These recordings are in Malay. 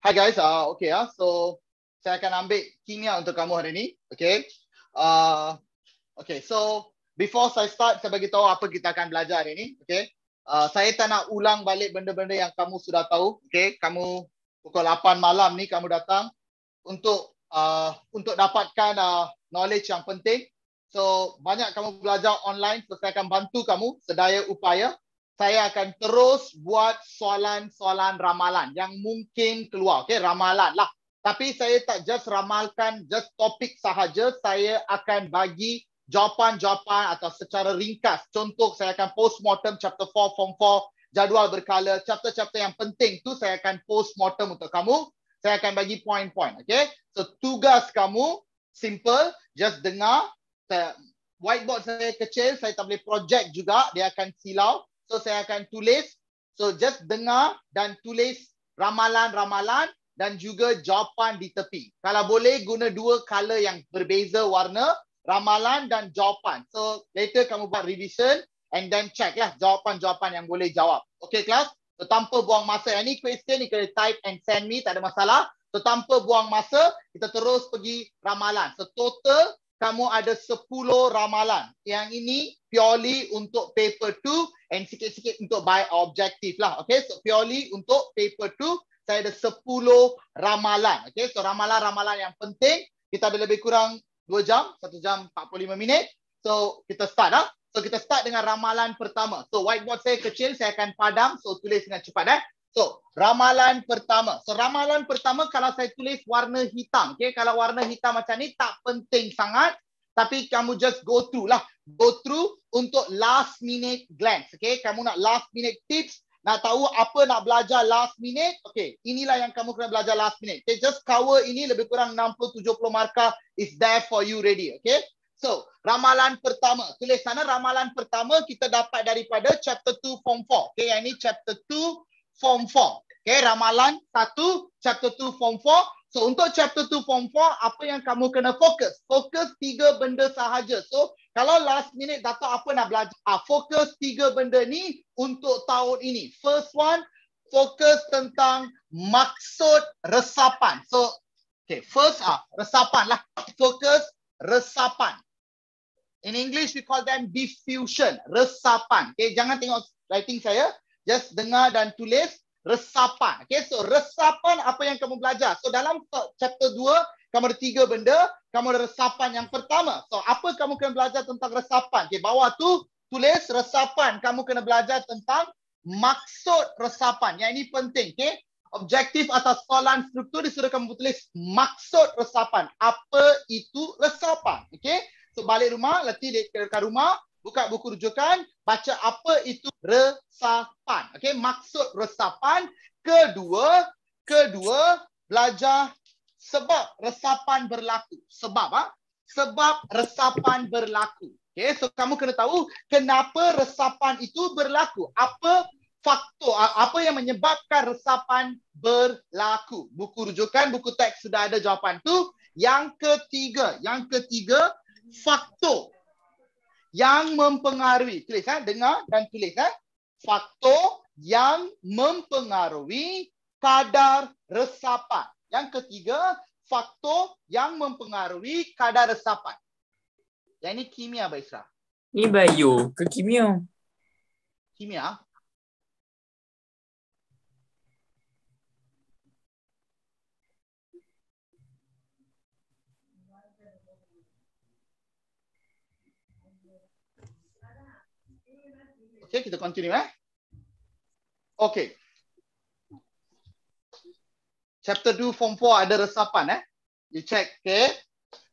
Hi guys, uh, okay uh, so saya akan ambil kimia untuk kamu hari ini. Okay, uh, okay so before saya start, saya bagi tahu apa kita akan belajar hari ini. Okay, uh, saya tak nak ulang balik benda-benda yang kamu sudah tahu. Okay, kamu pukul 8 malam ni kamu datang untuk uh, untuk dapatkan uh, knowledge yang penting. So banyak kamu belajar online, so saya akan bantu kamu sedaya upaya saya akan terus buat soalan-soalan ramalan yang mungkin keluar. Okay, ramalan lah. Tapi saya tak just ramalkan, just topik sahaja. Saya akan bagi jawapan-jawapan atau secara ringkas. Contoh, saya akan post-mortem chapter 4, form 4, jadual berkala. Chapter-chapter yang penting tu saya akan post-mortem untuk kamu. Saya akan bagi point-point. Okay? So, tugas kamu simple. Just dengar. Whiteboard saya kecil, saya tak boleh project juga. Dia akan silau. So saya akan tulis. So just dengar dan tulis ramalan-ramalan dan juga jawapan di tepi. Kalau boleh guna dua color yang berbeza warna, ramalan dan jawapan. So later kamu buat revision and then check lah jawapan-jawapan yang boleh jawab. Okay kelas? So tanpa buang masa, any question you can type and send me, tak ada masalah. So tanpa buang masa, kita terus pergi ramalan. So total kamu ada 10 ramalan. Yang ini purely untuk paper 2 and sikit-sikit untuk by objective lah. Okay, so purely untuk paper 2, saya ada 10 ramalan. Okay, so ramalan-ramalan yang penting. Kita ada lebih kurang 2 jam, 1 jam 45 minit. So, kita start lah. So, kita start dengan ramalan pertama. So, whiteboard saya kecil, saya akan padam. So, tulis dengan cepat eh. So, ramalan pertama. So, ramalan pertama kalau saya tulis warna hitam. Okay? Kalau warna hitam macam ni tak penting sangat. Tapi kamu just go through lah. Go through untuk last minute glance. Okay? Kamu nak last minute tips. Nak tahu apa nak belajar last minute. Okay, inilah yang kamu kena belajar last minute. Okay, just cover ini lebih kurang 60-70 markah is there for you ready. Okay? So, ramalan pertama. Tulis sana ramalan pertama kita dapat daripada chapter 2 form 4. Okay, yang ini chapter 2 form 4. Okay, ramalan 1, chapter 2, form 4. So, untuk chapter 2, form 4, apa yang kamu kena fokus? Fokus tiga benda sahaja. So, kalau last minute dah apa nak belajar, ah, fokus tiga benda ni untuk tahun ini. First one, fokus tentang maksud resapan. So, okay, first ah, resapan lah. Fokus resapan. In English, we call them diffusion. Resapan. Okay, jangan tengok writing saya just dengar dan tulis resapan. Okay, so resapan apa yang kamu belajar. So dalam chapter 2, kamu ada tiga benda. Kamu ada resapan yang pertama. So apa kamu kena belajar tentang resapan? Okay, bawah tu tulis resapan. Kamu kena belajar tentang maksud resapan. Yang ini penting. Okay, objektif atau soalan struktur disuruh kamu tulis maksud resapan. Apa itu resapan? Okay, so balik rumah, letih dekat rumah, buka buku rujukan, baca apa itu resapan. Okey, maksud resapan kedua, kedua belajar sebab resapan berlaku. Sebab ah, ha? sebab resapan berlaku. Okey, so kamu kena tahu kenapa resapan itu berlaku. Apa faktor apa yang menyebabkan resapan berlaku. Buku rujukan, buku teks sudah ada jawapan tu. Yang ketiga, yang ketiga faktor yang mempengaruhi. Tulis kan? Dengar dan tulis kan? Faktor yang mempengaruhi kadar resapan. Yang ketiga, faktor yang mempengaruhi kadar resapan. Yang ini kimia, Baisra. Ini bio ke kimia? Kimia. Okay kita continue eh. Okey. Chapter 2 form 4 ada resapan eh. You check, Okay,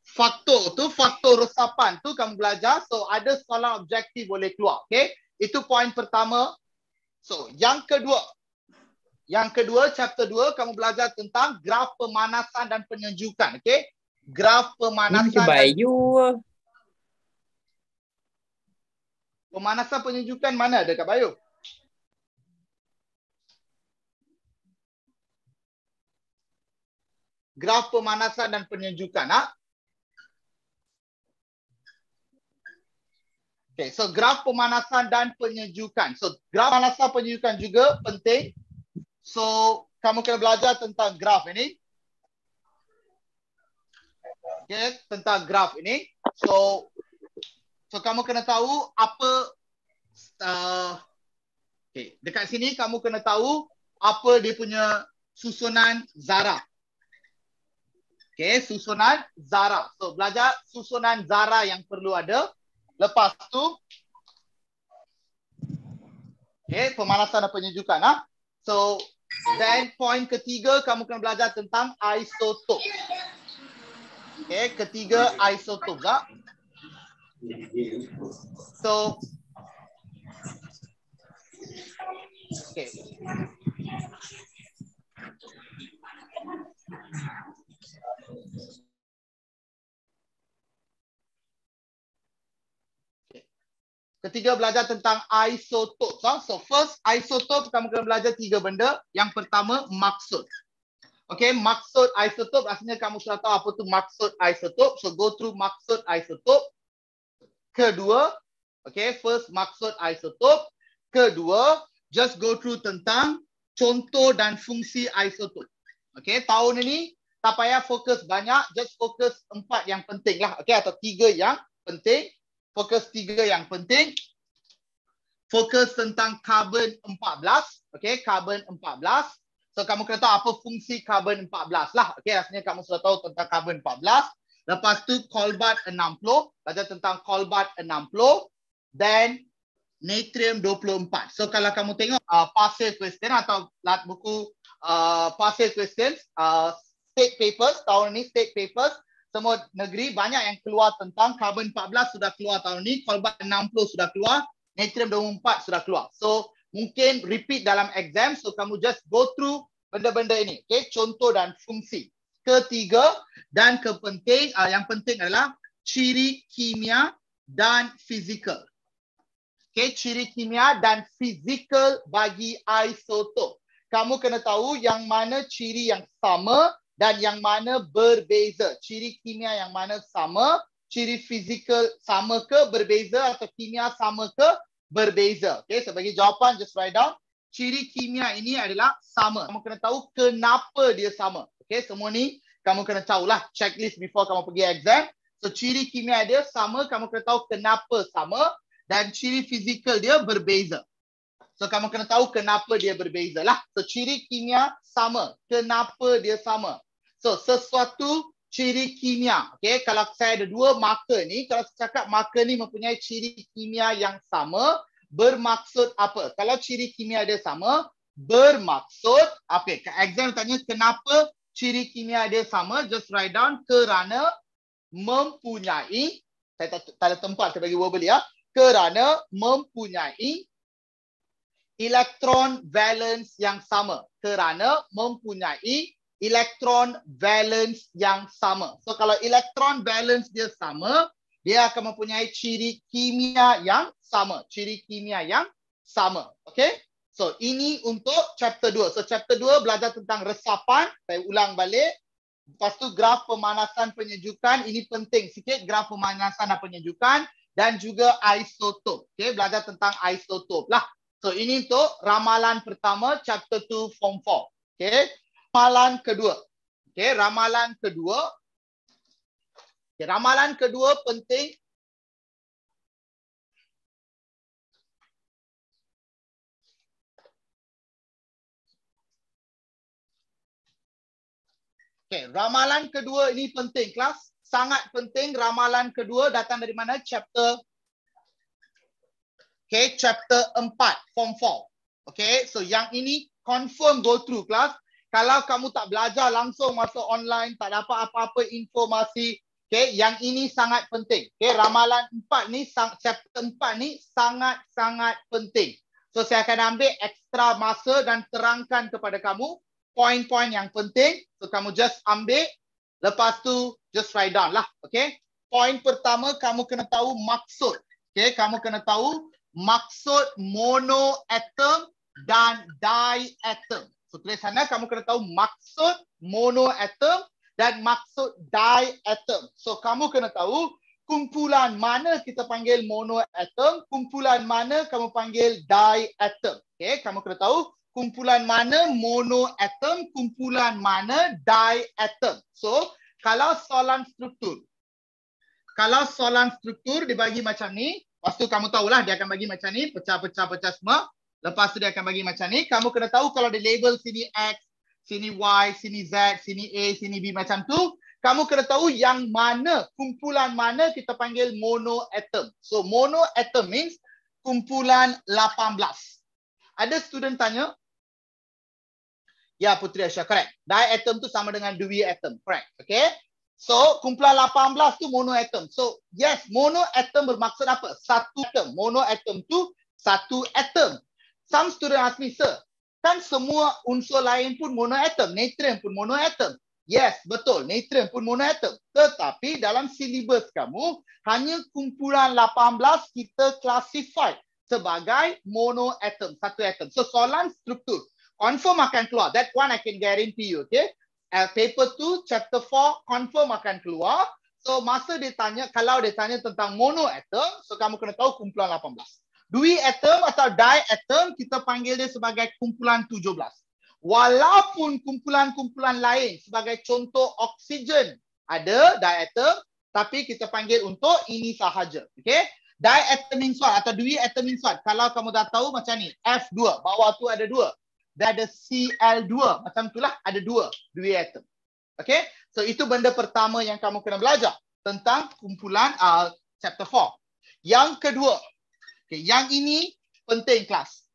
Faktor tu, faktor resapan tu kamu belajar. So ada soalan objektif boleh keluar. Okay. Itu poin pertama. So yang kedua. Yang kedua, chapter 2 kamu belajar tentang graf pemanasan dan penyejukan. Okay. Graf pemanasan. Ini macam dan pemanasan penyejukan mana ada kat bio? Graf pemanasan dan penyejukan. Ha? Okay, so graf pemanasan dan penyejukan. So graf pemanasan penyejukan juga penting. So kamu kena belajar tentang graf ini. Okay, tentang graf ini. So So kamu kena tahu apa uh, okay. dekat sini kamu kena tahu apa dia punya susunan zarah. Okay, susunan zarah. So belajar susunan zarah yang perlu ada. Lepas tu, okay, pemanasan dan penyejukan. Ha? Ah. So then point ketiga kamu kena belajar tentang isotop. Okay, ketiga isotop. Ha? Ah. So, okay. Ketiga belajar tentang isotop. So, so first isotop. pertama akan belajar tiga benda. Yang pertama maksud. Okay maksud isotop. Asalnya kamu sudah tahu apa tu maksud isotop. So go through maksud isotop. Kedua, okay, first maksud isotop. Kedua, just go through tentang contoh dan fungsi isotop. Okay, tahun ini tak payah fokus banyak, just fokus empat yang penting lah, okay, atau tiga yang penting. Fokus tiga yang penting. Fokus tentang carbon 14. Okay, carbon 14. So kamu kena tahu apa fungsi carbon 14 lah. Okay, rasanya kamu sudah tahu tentang carbon Lepas tu kolbat 60. baca tentang kolbat 60. Then natrium 24. So kalau kamu tengok uh, pasir question atau lat buku uh, pasir questions, uh, state papers, tahun ni state papers, semua negeri banyak yang keluar tentang carbon 14 sudah keluar tahun ni, kolbat 60 sudah keluar, natrium 24 sudah keluar. So mungkin repeat dalam exam, so kamu just go through benda-benda ini. Okay, contoh dan fungsi ketiga dan kepenting uh, yang penting adalah ciri kimia dan fizikal. Okay, ciri kimia dan fizikal bagi isotop. Kamu kena tahu yang mana ciri yang sama dan yang mana berbeza. Ciri kimia yang mana sama, ciri fizikal sama ke berbeza atau kimia sama ke berbeza. Okay, sebagai so jawapan just write down ciri kimia ini adalah sama. Kamu kena tahu kenapa dia sama. Okay, semua ni kamu kena tahu lah. checklist before kamu pergi exam. So, ciri kimia dia sama, kamu kena tahu kenapa sama dan ciri fizikal dia berbeza. So, kamu kena tahu kenapa dia berbeza lah. So, ciri kimia sama. Kenapa dia sama? So, sesuatu ciri kimia. Okay, kalau saya ada dua marker ni, kalau saya cakap marker ni mempunyai ciri kimia yang sama, bermaksud apa? Kalau ciri kimia dia sama, bermaksud apa? Ke exam tanya kenapa ciri kimia dia sama? Just write down kerana mempunyai saya tak, tak ada tempat saya bagi verbal ya. Kerana mempunyai elektron valence yang sama. Kerana mempunyai elektron valence yang sama. So kalau elektron valence dia sama, dia akan mempunyai ciri kimia yang sama. Ciri kimia yang sama. Okay? So, ini untuk chapter 2. So, chapter 2 belajar tentang resapan. Saya ulang balik. Lepas tu, graf pemanasan penyejukan. Ini penting sikit. Graf pemanasan dan penyejukan. Dan juga isotop. Okay? Belajar tentang isotop lah. So, ini untuk ramalan pertama. Chapter 2, form 4. Okay? Ramalan kedua. Okay? Ramalan kedua. Okay, ramalan kedua penting. Okay, ramalan kedua ini penting kelas. Sangat penting ramalan kedua datang dari mana? Chapter Okay, chapter 4, form 4. Okay, so yang ini confirm go through kelas. Kalau kamu tak belajar langsung masuk online, tak dapat apa-apa informasi, Okay, yang ini sangat penting. Okay, ramalan empat ni, chapter empat ni sangat-sangat penting. So saya akan ambil ekstra masa dan terangkan kepada kamu poin-poin yang penting. So kamu just ambil, lepas tu just write down lah. Okay, poin pertama kamu kena tahu maksud. Okay, kamu kena tahu maksud monoatom dan diatom. So tulis sana kamu kena tahu maksud monoatom dan maksud diatom. So kamu kena tahu kumpulan mana kita panggil monoatom, kumpulan mana kamu panggil diatom. Okay, kamu kena tahu kumpulan mana monoatom, kumpulan mana diatom. So kalau soalan struktur, kalau soalan struktur dibagi macam ni, pastu kamu tahulah dia akan bagi macam ni, pecah-pecah-pecah semua. Lepas tu dia akan bagi macam ni. Kamu kena tahu kalau dia label sini X, sini Y, sini Z, sini A, sini B macam tu, kamu kena tahu yang mana, kumpulan mana kita panggil monoatom. So monoatom means kumpulan 18. Ada student tanya, ya Putri Aisyah, correct. Diatom tu sama dengan dua atom, correct. Okay. So kumpulan 18 tu monoatom. So yes, monoatom bermaksud apa? Satu atom. Monoatom tu satu atom. Some student ask me, sir, kan semua unsur lain pun monoatom. Natrium pun monoatom. Yes, betul. Natrium pun monoatom. Tetapi dalam silibus kamu, hanya kumpulan 18 kita classify sebagai monoatom. Satu atom. So soalan struktur. Confirm akan keluar. That one I can guarantee you. Okay? Uh, paper 2, chapter 4, confirm akan keluar. So masa dia tanya, kalau dia tanya tentang monoatom, so kamu kena tahu kumpulan 18. Dui atom atau di atom kita panggil dia sebagai kumpulan 17. Walaupun kumpulan-kumpulan lain sebagai contoh oksigen ada di atom tapi kita panggil untuk ini sahaja. Okay? Di atomin suat atau dui atomin suat. Kalau kamu dah tahu macam ni. F2. Bawah tu ada dua. Dia ada Cl2. Macam tu lah ada dua. Dui atom. Okay? So itu benda pertama yang kamu kena belajar. Tentang kumpulan uh, chapter 4. Yang kedua, Okay, yang ini penting kelas.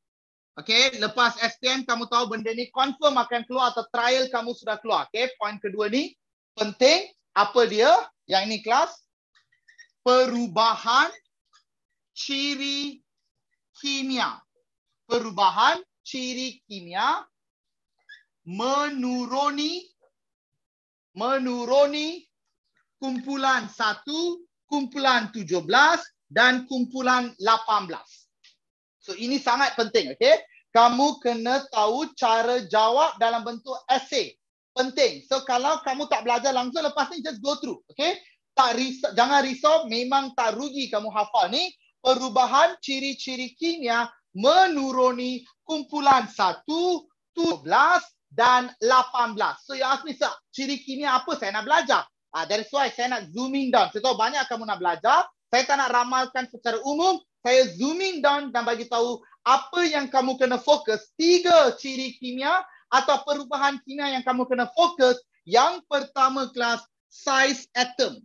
Okay, lepas SPM kamu tahu benda ni confirm akan keluar atau trial kamu sudah keluar. Okay, point kedua ni penting. Apa dia? Yang ini kelas. Perubahan ciri kimia. Perubahan ciri kimia menuruni menuruni kumpulan satu, kumpulan tujuh belas, dan kumpulan 18. So ini sangat penting, okey? Kamu kena tahu cara jawab dalam bentuk essay. Penting. So kalau kamu tak belajar langsung lepas ni just go through, okey? Tak risau, jangan risau, memang tak rugi kamu hafal ni perubahan ciri-ciri kimia menuruni kumpulan 1, 12 dan 18. So you ask me, ciri kimia apa saya nak belajar? Ah, that's why saya nak zooming down. Saya tahu banyak kamu nak belajar. Saya tak nak ramalkan secara umum, saya zooming down dan bagi tahu apa yang kamu kena fokus. Tiga ciri kimia atau perubahan kimia yang kamu kena fokus. Yang pertama kelas, size atom.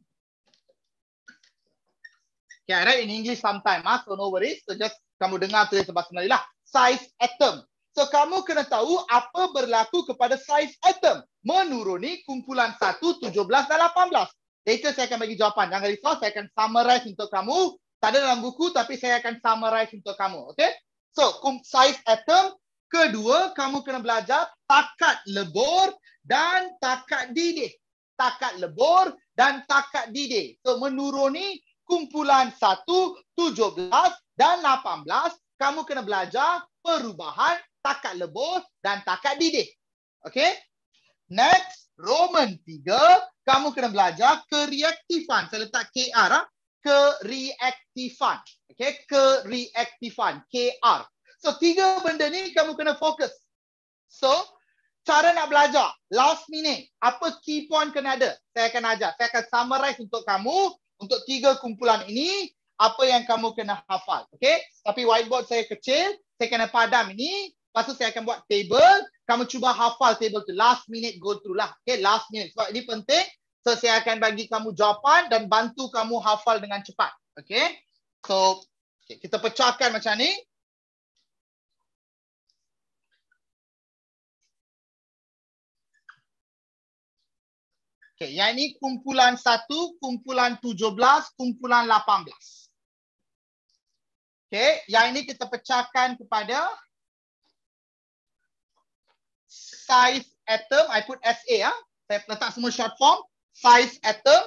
Okay, I write in English sometimes, ah, so no worries. So just kamu dengar tu sebab sebenarnya lah. Size atom. So kamu kena tahu apa berlaku kepada size atom. Menuruni kumpulan 1, 17 dan 18. Later saya akan bagi jawapan. Jangan risau, saya akan summarize untuk kamu. Tak ada dalam buku tapi saya akan summarize untuk kamu. Okay? So, size atom. Kedua, kamu kena belajar takat lebur dan takat didih. Takat lebur dan takat didih. So, menuruni kumpulan 1, 17 dan 18. Kamu kena belajar perubahan takat lebur dan takat didih. Okay? Next. Roman 3, kamu kena belajar kereaktifan. Saya letak KR. Ha? Ah. Kereaktifan. Okay? Kereaktifan. KR. So, tiga benda ni kamu kena fokus. So, cara nak belajar. Last minute. Apa key point kena ada? Saya akan ajar. Saya akan summarize untuk kamu. Untuk tiga kumpulan ini. Apa yang kamu kena hafal. Okay? Tapi whiteboard saya kecil. Saya kena padam ini. Lepas tu saya akan buat table kamu cuba hafal table tu. Last minute go through lah. Okay, last minute. Sebab ini penting. So, saya akan bagi kamu jawapan dan bantu kamu hafal dengan cepat. Okay. So, okay, kita pecahkan macam ni. Okay, yang ini kumpulan satu, kumpulan tujuh belas, kumpulan lapan belas. Okay, yang ini kita pecahkan kepada size atom. I put SA. Ya. Ah. Saya letak semua short form. Size atom.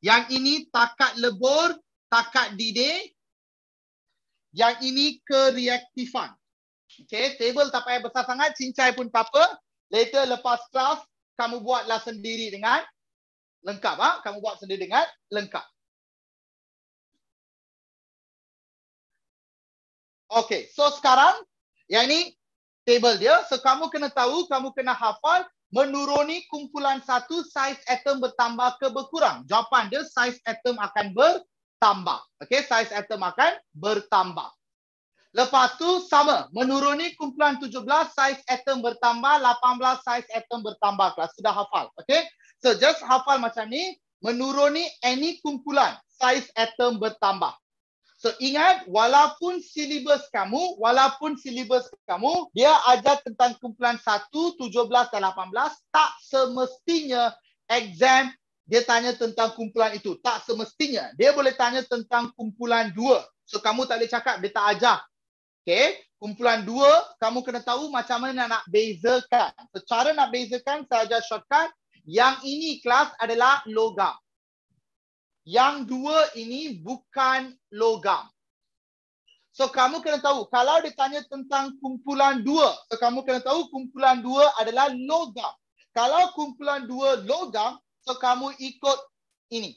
Yang ini takat lebur, takat dide. Yang ini kereaktifan. Okay, table tak payah besar sangat. Cincai pun tak apa. Later lepas kelas, kamu buatlah sendiri dengan lengkap. Ha? Kamu buat sendiri dengan lengkap. Okay, so sekarang, yang ini table dia. So kamu kena tahu, kamu kena hafal menuruni kumpulan satu size atom bertambah ke berkurang. Jawapan dia size atom akan bertambah. Okay, size atom akan bertambah. Lepas tu sama, menuruni kumpulan 17 saiz atom bertambah, 18 saiz atom bertambah. Kelas sudah hafal. Okey. So just hafal macam ni, menuruni any kumpulan saiz atom bertambah. So ingat walaupun silibus kamu, walaupun silibus kamu dia ajar tentang kumpulan 1, 17 dan 18 tak semestinya exam dia tanya tentang kumpulan itu. Tak semestinya. Dia boleh tanya tentang kumpulan 2. So kamu tak boleh cakap dia tak ajar. Okay. Kumpulan 2 kamu kena tahu macam mana nak bezakan. So cara nak bezakan saya ajar shortcut. Yang ini kelas adalah logam. Yang dua ini bukan logam. So kamu kena tahu, kalau ditanya tentang kumpulan dua, so kamu kena tahu kumpulan dua adalah logam. Kalau kumpulan dua logam, so kamu ikut ini.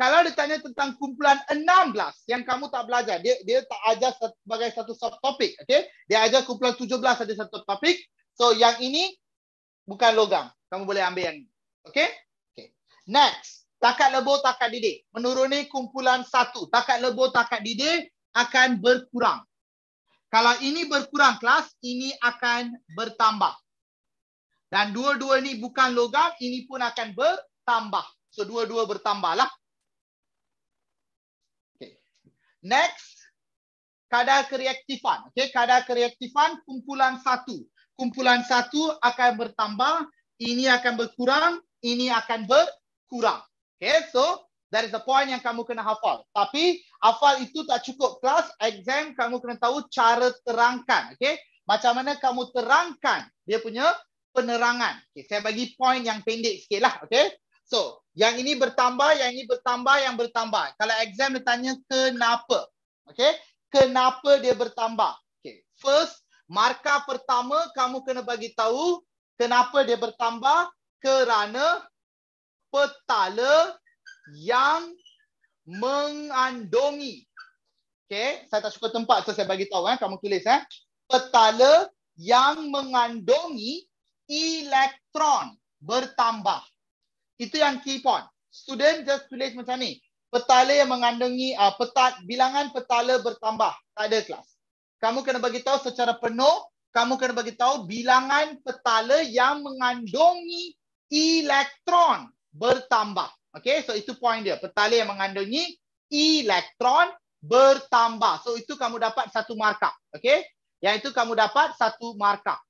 Kalau ditanya tentang kumpulan enam belas yang kamu tak belajar, dia dia tak ajar sebagai satu subtopik. Okay? Dia ajar kumpulan tujuh belas ada satu topik. So yang ini bukan logam. Kamu boleh ambil yang ini. Okay? Okay. Next takat lebur takat didik menuruni kumpulan satu takat lebur takat didik akan berkurang kalau ini berkurang kelas ini akan bertambah dan dua-dua ni bukan logam ini pun akan bertambah so dua-dua lah. Okay, next kadar kereaktifan Okay, kadar kereaktifan kumpulan satu kumpulan satu akan bertambah ini akan berkurang ini akan berkurang Okay, so that is the point yang kamu kena hafal. Tapi hafal itu tak cukup. Kelas exam kamu kena tahu cara terangkan. Okay, macam mana kamu terangkan dia punya penerangan. Okay, saya bagi point yang pendek sikit lah. Okay, so yang ini bertambah, yang ini bertambah, yang bertambah. Kalau exam dia tanya kenapa. Okay, kenapa dia bertambah. Okay, first markah pertama kamu kena bagi tahu kenapa dia bertambah kerana petala yang mengandungi. okay? saya tak suka tempat so saya bagi tahu eh kamu tulis eh. Petala yang mengandungi elektron bertambah. Itu yang key point. Student just tulis macam ni. Petala yang mengandungi uh, ah, petat bilangan petala bertambah. Tak ada kelas. Kamu kena bagi tahu secara penuh, kamu kena bagi tahu bilangan petala yang mengandungi elektron bertambah. Okay, so itu point dia. Petala yang mengandungi elektron bertambah. So itu kamu dapat satu markah. Okay, yang itu kamu dapat satu markah.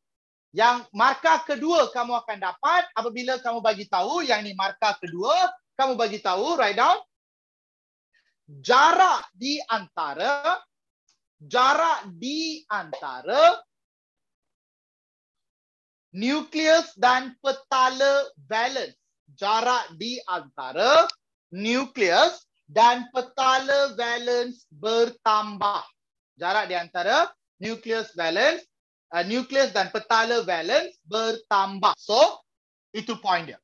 Yang markah kedua kamu akan dapat apabila kamu bagi tahu yang ini markah kedua kamu bagi tahu write down jarak di antara jarak di antara nukleus dan petala valence jarak di antara nukleus dan petala valence bertambah. Jarak di antara nukleus valence uh, nukleus dan petala valence bertambah. So itu point dia.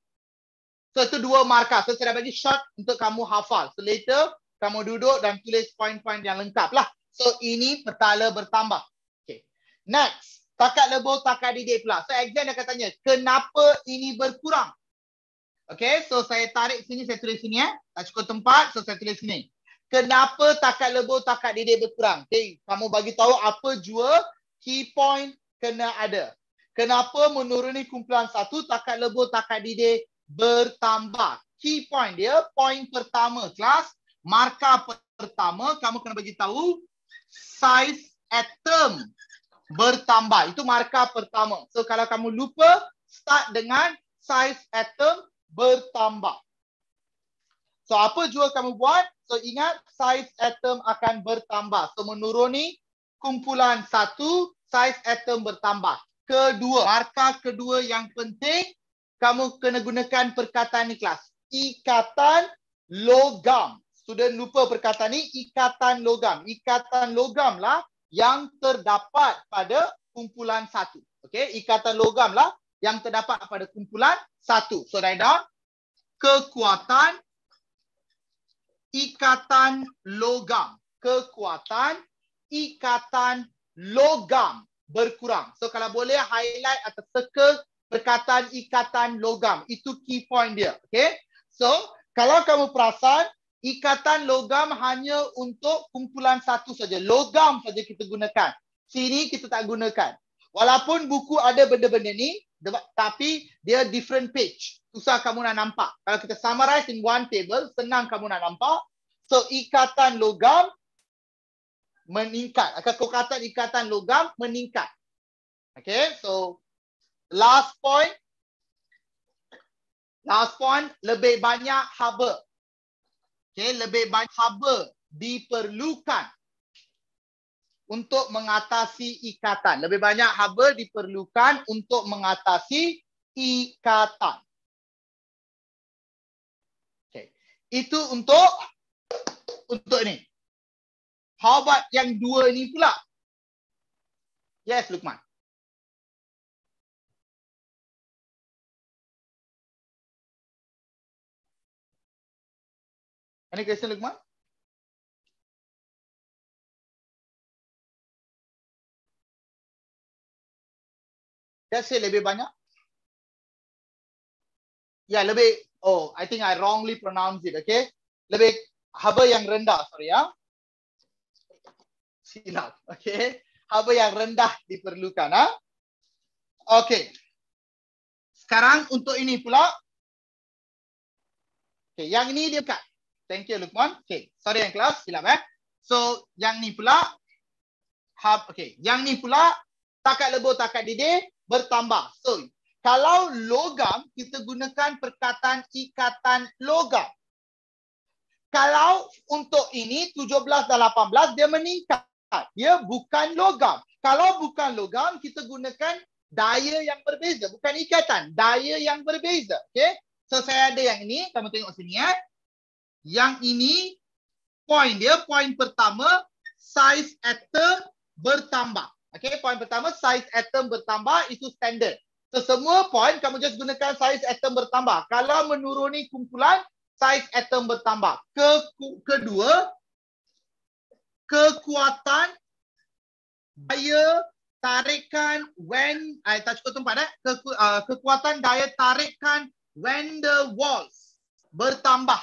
So itu dua markah. So, saya dah bagi short untuk kamu hafal. So later kamu duduk dan tulis point-point yang lengkap lah. So ini petala bertambah. Okay. Next. Takat lebur, takat didik pula. So exam dia akan tanya, kenapa ini berkurang? Okay, so saya tarik sini, saya tulis sini ya. Eh. Tak cukup tempat, so saya tulis sini. Kenapa takat lebur, takat didik berkurang? Okay, kamu bagi tahu apa jua key point kena ada. Kenapa menuruni kumpulan satu, takat lebur, takat didik bertambah? Key point dia, point pertama kelas, marka pertama, kamu kena bagi tahu size atom bertambah. Itu marka pertama. So kalau kamu lupa, start dengan size atom bertambah. So apa jua kamu buat, so ingat saiz atom akan bertambah. So menurun ni kumpulan satu, saiz atom bertambah. Kedua, markah kedua yang penting, kamu kena gunakan perkataan ni kelas. Ikatan logam. Student lupa perkataan ni, ikatan logam. Ikatan logam lah yang terdapat pada kumpulan satu. Okay, ikatan logam lah yang terdapat pada kumpulan satu. So write down kekuatan ikatan logam. Kekuatan ikatan logam berkurang. So kalau boleh highlight atau circle perkataan ikatan logam. Itu key point dia. Okay. So kalau kamu perasan ikatan logam hanya untuk kumpulan satu saja. Logam saja kita gunakan. Sini kita tak gunakan. Walaupun buku ada benda-benda ni, tapi dia different page. Susah kamu nak nampak. Kalau kita summarize in one table, senang kamu nak nampak. So ikatan logam meningkat. Kekuatan ikatan logam meningkat. Okay, so last point. Last point, lebih banyak haba. Okay, lebih banyak haba diperlukan untuk mengatasi ikatan. Lebih banyak haba diperlukan untuk mengatasi ikatan. Okay. Itu untuk untuk ni. How about yang dua ni pula? Yes, Lukman. Any question, Lukman? Tesla lebih banyak. Ya yeah, lebih. Oh, I think I wrongly pronounce it. Okay, lebih haba yang rendah. Sorry ya. Silap. Okay, haba yang rendah diperlukan. Ha? Okay. Sekarang untuk ini pula. Okay, yang ini dia dekat. Thank you, Lukman. Okay, sorry yang kelas. Silap eh. So, yang ni pula. Hab, okay, yang ni pula. Takat lebur, takat didih bertambah. So, kalau logam, kita gunakan perkataan ikatan logam. Kalau untuk ini, 17 dan 18, dia meningkat. Dia bukan logam. Kalau bukan logam, kita gunakan daya yang berbeza. Bukan ikatan. Daya yang berbeza. Okay? So, saya ada yang ini. Kamu tengok sini. ya. Yang ini, poin dia. Poin pertama, size atom bertambah. Okay, point pertama, size atom bertambah itu standard. So, semua point kamu just gunakan size atom bertambah. Kalau menuruni kumpulan, size atom bertambah. Ke kedua, kekuatan daya tarikan when, saya tak cukup tempat eh, keku, uh, kekuatan daya tarikan when the walls bertambah.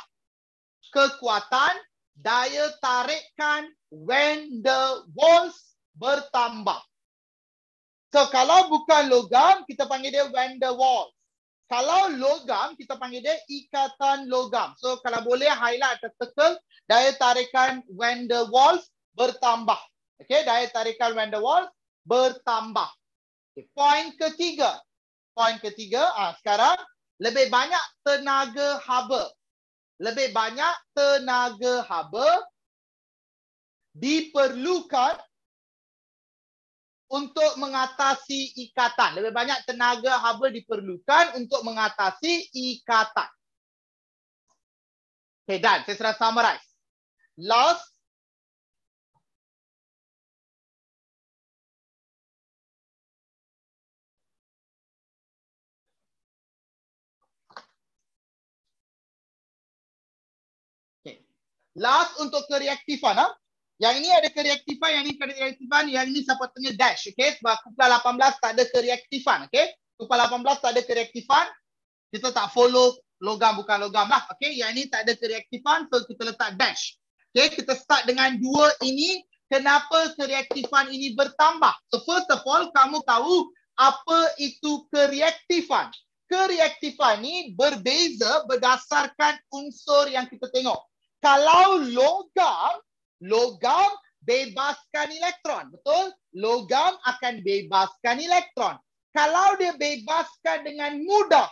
Kekuatan daya tarikan when the walls bertambah. So kalau bukan logam, kita panggil dia van der Waals. Kalau logam, kita panggil dia ikatan logam. So kalau boleh highlight atau circle, daya tarikan van der Waals bertambah. Okay, daya tarikan van der Waals bertambah. Okay, point ketiga. Point ketiga, ah ha, sekarang lebih banyak tenaga haba. Lebih banyak tenaga haba diperlukan untuk mengatasi ikatan. Lebih banyak tenaga Hubble diperlukan untuk mengatasi ikatan. Okay, done. Saya sudah summarize. Loss. Okay. Loss untuk kereaktifan. Huh? Ha? Yang ini ada kereaktifan, yang ini kereaktifan, yang ini supportnya dash. Okay? Sebab kupla 18 tak ada kereaktifan. Okay? Kupla 18 tak ada kereaktifan. Kita tak follow logam bukan logam lah. Okay? Yang ini tak ada kereaktifan, so kita letak dash. Okay? Kita start dengan dua ini. Kenapa kereaktifan ini bertambah? So first of all, kamu tahu apa itu kereaktifan. Kereaktifan ini berbeza berdasarkan unsur yang kita tengok. Kalau logam, logam bebaskan elektron. Betul? Logam akan bebaskan elektron. Kalau dia bebaskan dengan mudah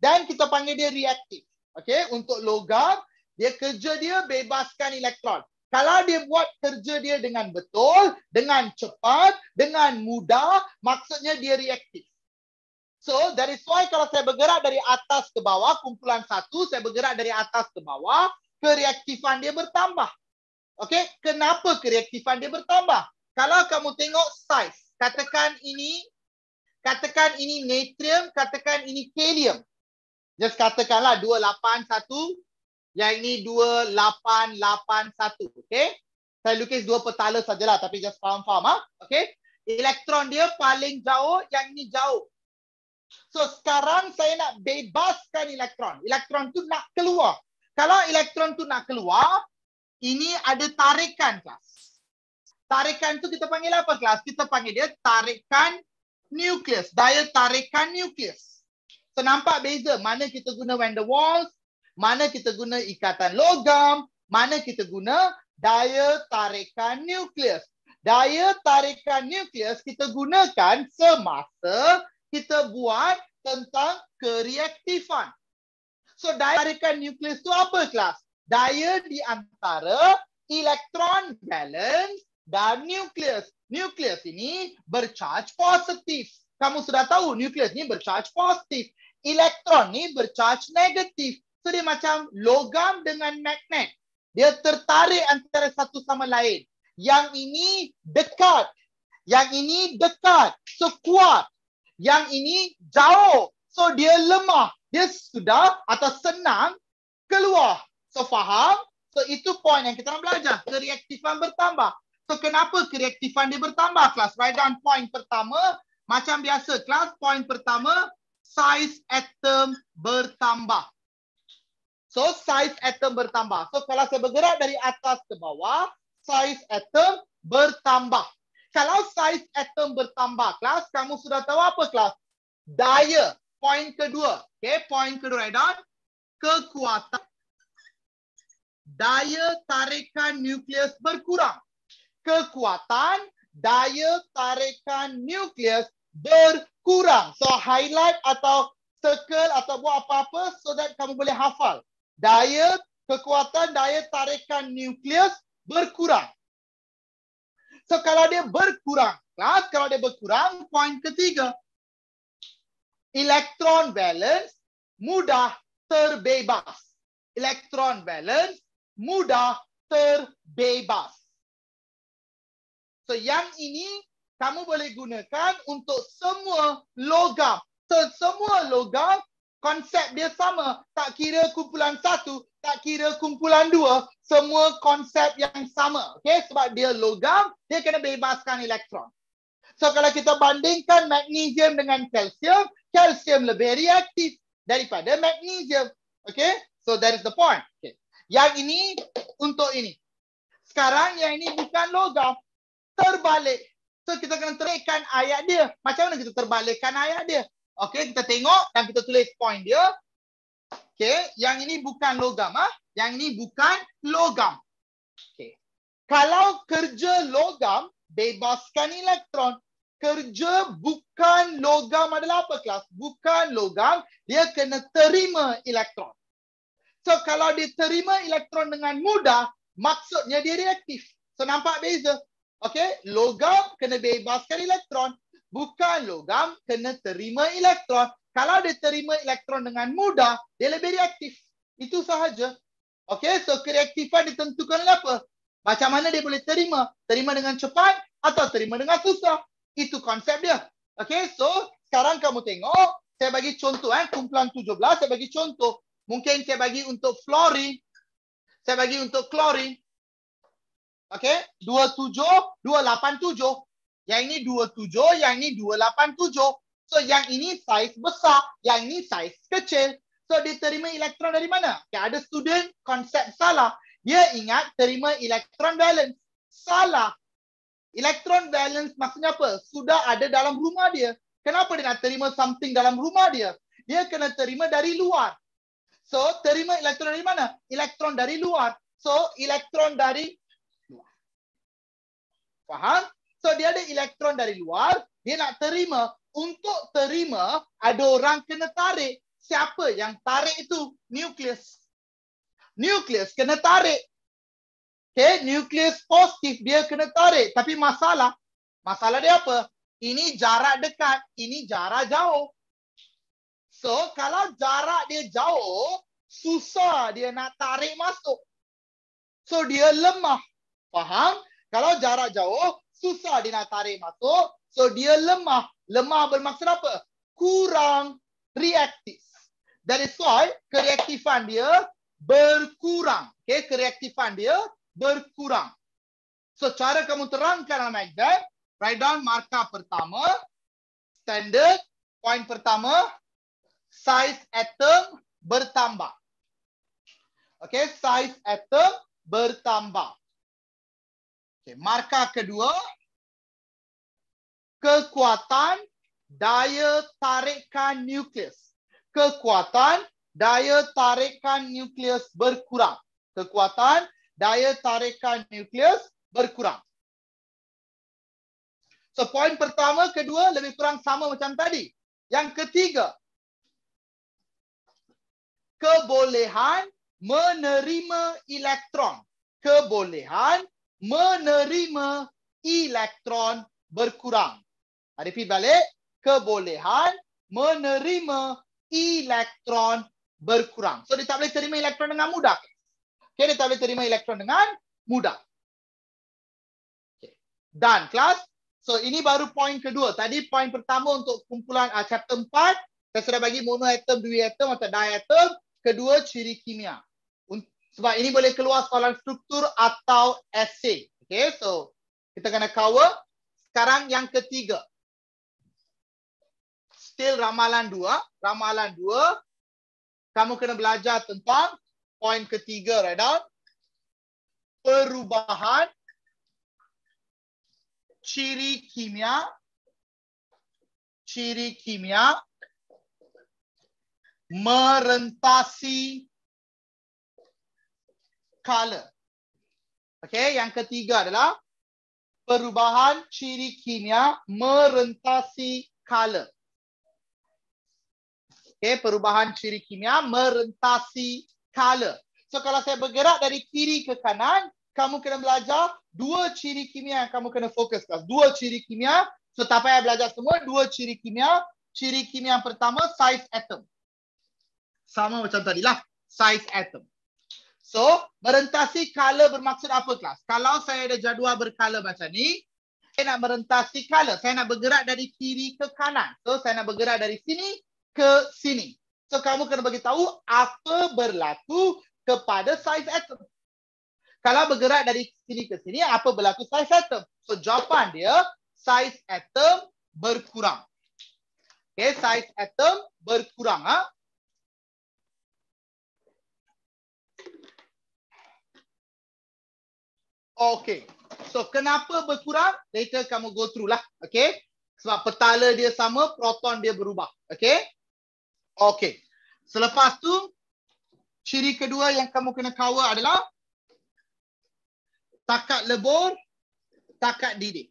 dan kita panggil dia reaktif. okay? untuk logam, dia kerja dia bebaskan elektron. Kalau dia buat kerja dia dengan betul, dengan cepat, dengan mudah, maksudnya dia reaktif. So, dari is why kalau saya bergerak dari atas ke bawah, kumpulan satu, saya bergerak dari atas ke bawah, kereaktifan dia bertambah. Okey, kenapa kereaktifan dia bertambah? Kalau kamu tengok size, katakan ini katakan ini natrium, katakan ini kalium. Just katakanlah 281, yang ini 2881, okey? Saya lukis dua petala sajalah tapi just faham-faham ah. Okey. Elektron dia paling jauh, yang ini jauh. So sekarang saya nak bebaskan elektron. Elektron tu nak keluar. Kalau elektron tu nak keluar, ini ada tarikan kelas. Tarikan tu kita panggil apa kelas? Kita panggil dia tarikan nukleus. Daya tarikan nukleus. So nampak beza mana kita guna van der Waals, mana kita guna ikatan logam, mana kita guna daya tarikan nukleus. Daya tarikan nukleus kita gunakan semasa kita buat tentang kereaktifan. So daya tarikan nukleus tu apa kelas? daya di antara elektron balance dan nukleus. Nukleus ini bercharg positif. Kamu sudah tahu nukleus ini bercharg positif. Elektron ini bercharg negatif. So, dia macam logam dengan magnet. Dia tertarik antara satu sama lain. Yang ini dekat. Yang ini dekat. So, kuat. Yang ini jauh. So, dia lemah. Dia sudah atau senang keluar. So faham? So itu point yang kita nak belajar. Kereaktifan bertambah. So kenapa kereaktifan dia bertambah kelas? Write down point pertama. Macam biasa kelas, point pertama. Size atom bertambah. So size atom bertambah. So kalau saya bergerak dari atas ke bawah. Size atom bertambah. Kalau size atom bertambah kelas. Kamu sudah tahu apa kelas? Daya. Point kedua. Okay, Point kedua. right? down. Kekuatan daya tarikan nukleus berkurang. Kekuatan daya tarikan nukleus berkurang. So highlight atau circle atau buat apa-apa so that kamu boleh hafal. Daya kekuatan daya tarikan nukleus berkurang. So kalau dia berkurang, kelas kalau dia berkurang, point ketiga. Elektron valence mudah terbebas. Elektron valence mudah terbebas. So yang ini kamu boleh gunakan untuk semua logam. So semua logam konsep dia sama. Tak kira kumpulan satu, tak kira kumpulan dua. Semua konsep yang sama. Okay? Sebab dia logam, dia kena bebaskan elektron. So kalau kita bandingkan magnesium dengan kalsium, kalsium lebih reaktif daripada magnesium. Okay? So that is the point. Okay. Yang ini untuk ini. Sekarang yang ini bukan logam. Terbalik. So kita kena terikkan ayat dia. Macam mana kita terbalikkan ayat dia? Okey, kita tengok dan kita tulis point dia. Okey, yang ini bukan logam. Ha? Yang ini bukan logam. Okey. Kalau kerja logam, bebaskan elektron. Kerja bukan logam adalah apa kelas? Bukan logam, dia kena terima elektron. So kalau diterima elektron dengan mudah, maksudnya dia reaktif. So nampak beza. Okay, logam kena bebaskan elektron. Bukan logam kena terima elektron. Kalau dia terima elektron dengan mudah, dia lebih reaktif. Itu sahaja. Okay, so kreatifan ditentukan oleh apa? Macam mana dia boleh terima? Terima dengan cepat atau terima dengan susah? Itu konsep dia. Okay, so sekarang kamu tengok, saya bagi contoh. Eh, kumpulan 17, saya bagi contoh. Mungkin saya bagi untuk flori. Saya bagi untuk klori. Okey. 27, 287. Yang ini 27, yang ini 287. So yang ini saiz besar, yang ini saiz kecil. So dia terima elektron dari mana? Okay, ada student konsep salah. Dia ingat terima elektron balance. Salah. Elektron balance maksudnya apa? Sudah ada dalam rumah dia. Kenapa dia nak terima something dalam rumah dia? Dia kena terima dari luar. So terima elektron dari mana? Elektron dari luar. So elektron dari luar. Faham? So dia ada elektron dari luar. Dia nak terima. Untuk terima ada orang kena tarik. Siapa yang tarik itu? nukleus. Nukleus kena tarik. Okay, nukleus positif dia kena tarik. Tapi masalah. Masalah dia apa? Ini jarak dekat. Ini jarak jauh. So kalau jarak dia jauh, susah dia nak tarik masuk. So dia lemah. Faham? Kalau jarak jauh, susah dia nak tarik masuk. So dia lemah. Lemah bermaksud apa? Kurang reaktif. That is why kereaktifan dia berkurang. Okay, kereaktifan dia berkurang. So cara kamu terangkan anak like write down markah pertama, standard, point pertama, size atom bertambah. Okey, size atom bertambah. Okey, markah kedua kekuatan daya tarikan nukleus. Kekuatan daya tarikan nukleus berkurang. Kekuatan daya tarikan nukleus berkurang. So, poin pertama, kedua lebih kurang sama macam tadi. Yang ketiga, kebolehan menerima elektron. Kebolehan menerima elektron berkurang. I repeat balik. Kebolehan menerima elektron berkurang. So dia tak boleh terima elektron dengan mudah. Okay, dia tak boleh terima elektron dengan mudah. Okay. Done, class. So ini baru poin kedua. Tadi poin pertama untuk kumpulan uh, chapter 4. Saya sudah bagi monoatom, duiatom atau diatom. Kedua, ciri kimia. Sebab ini boleh keluar soalan struktur atau essay. Okay, so kita kena cover. Sekarang yang ketiga. Still ramalan dua. Ramalan dua. Kamu kena belajar tentang poin ketiga, right now. Perubahan ciri kimia ciri kimia merentasi kala. Okey, yang ketiga adalah perubahan ciri kimia merentasi kala. Okey, perubahan ciri kimia merentasi kala. So kalau saya bergerak dari kiri ke kanan, kamu kena belajar dua ciri kimia yang kamu kena fokuskan. Dua ciri kimia, so tak payah belajar semua, dua ciri kimia. Ciri kimia yang pertama, size atom sama macam tadi lah, size atom. So, merentasi color bermaksud apa kelas? Kalau saya ada jadual berkala macam ni, saya nak merentasi color. Saya nak bergerak dari kiri ke kanan. So, saya nak bergerak dari sini ke sini. So, kamu kena bagi tahu apa berlaku kepada size atom. Kalau bergerak dari sini ke sini, apa berlaku size atom? So, jawapan dia, size atom berkurang. Okay, size atom berkurang. Ha? Okay. So, kenapa berkurang? Later kamu go through lah. Okay. Sebab petala dia sama, proton dia berubah. Okay. Okay. Selepas tu, ciri kedua yang kamu kena kawal adalah takat lebur, takat didik.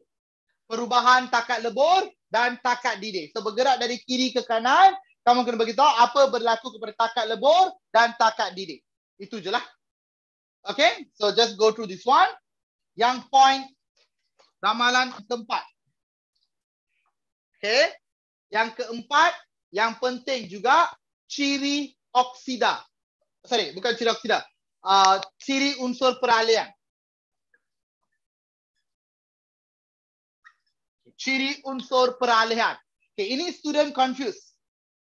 Perubahan takat lebur dan takat didik. So, bergerak dari kiri ke kanan, kamu kena beritahu apa berlaku kepada takat lebur dan takat didik. Itu je lah. Okay. So, just go through this one yang point ramalan keempat. Okey. Yang keempat yang penting juga ciri oksida. Sorry, bukan ciri oksida. Uh, ciri unsur peralihan. Ciri unsur peralihan. Okay, ini student confused.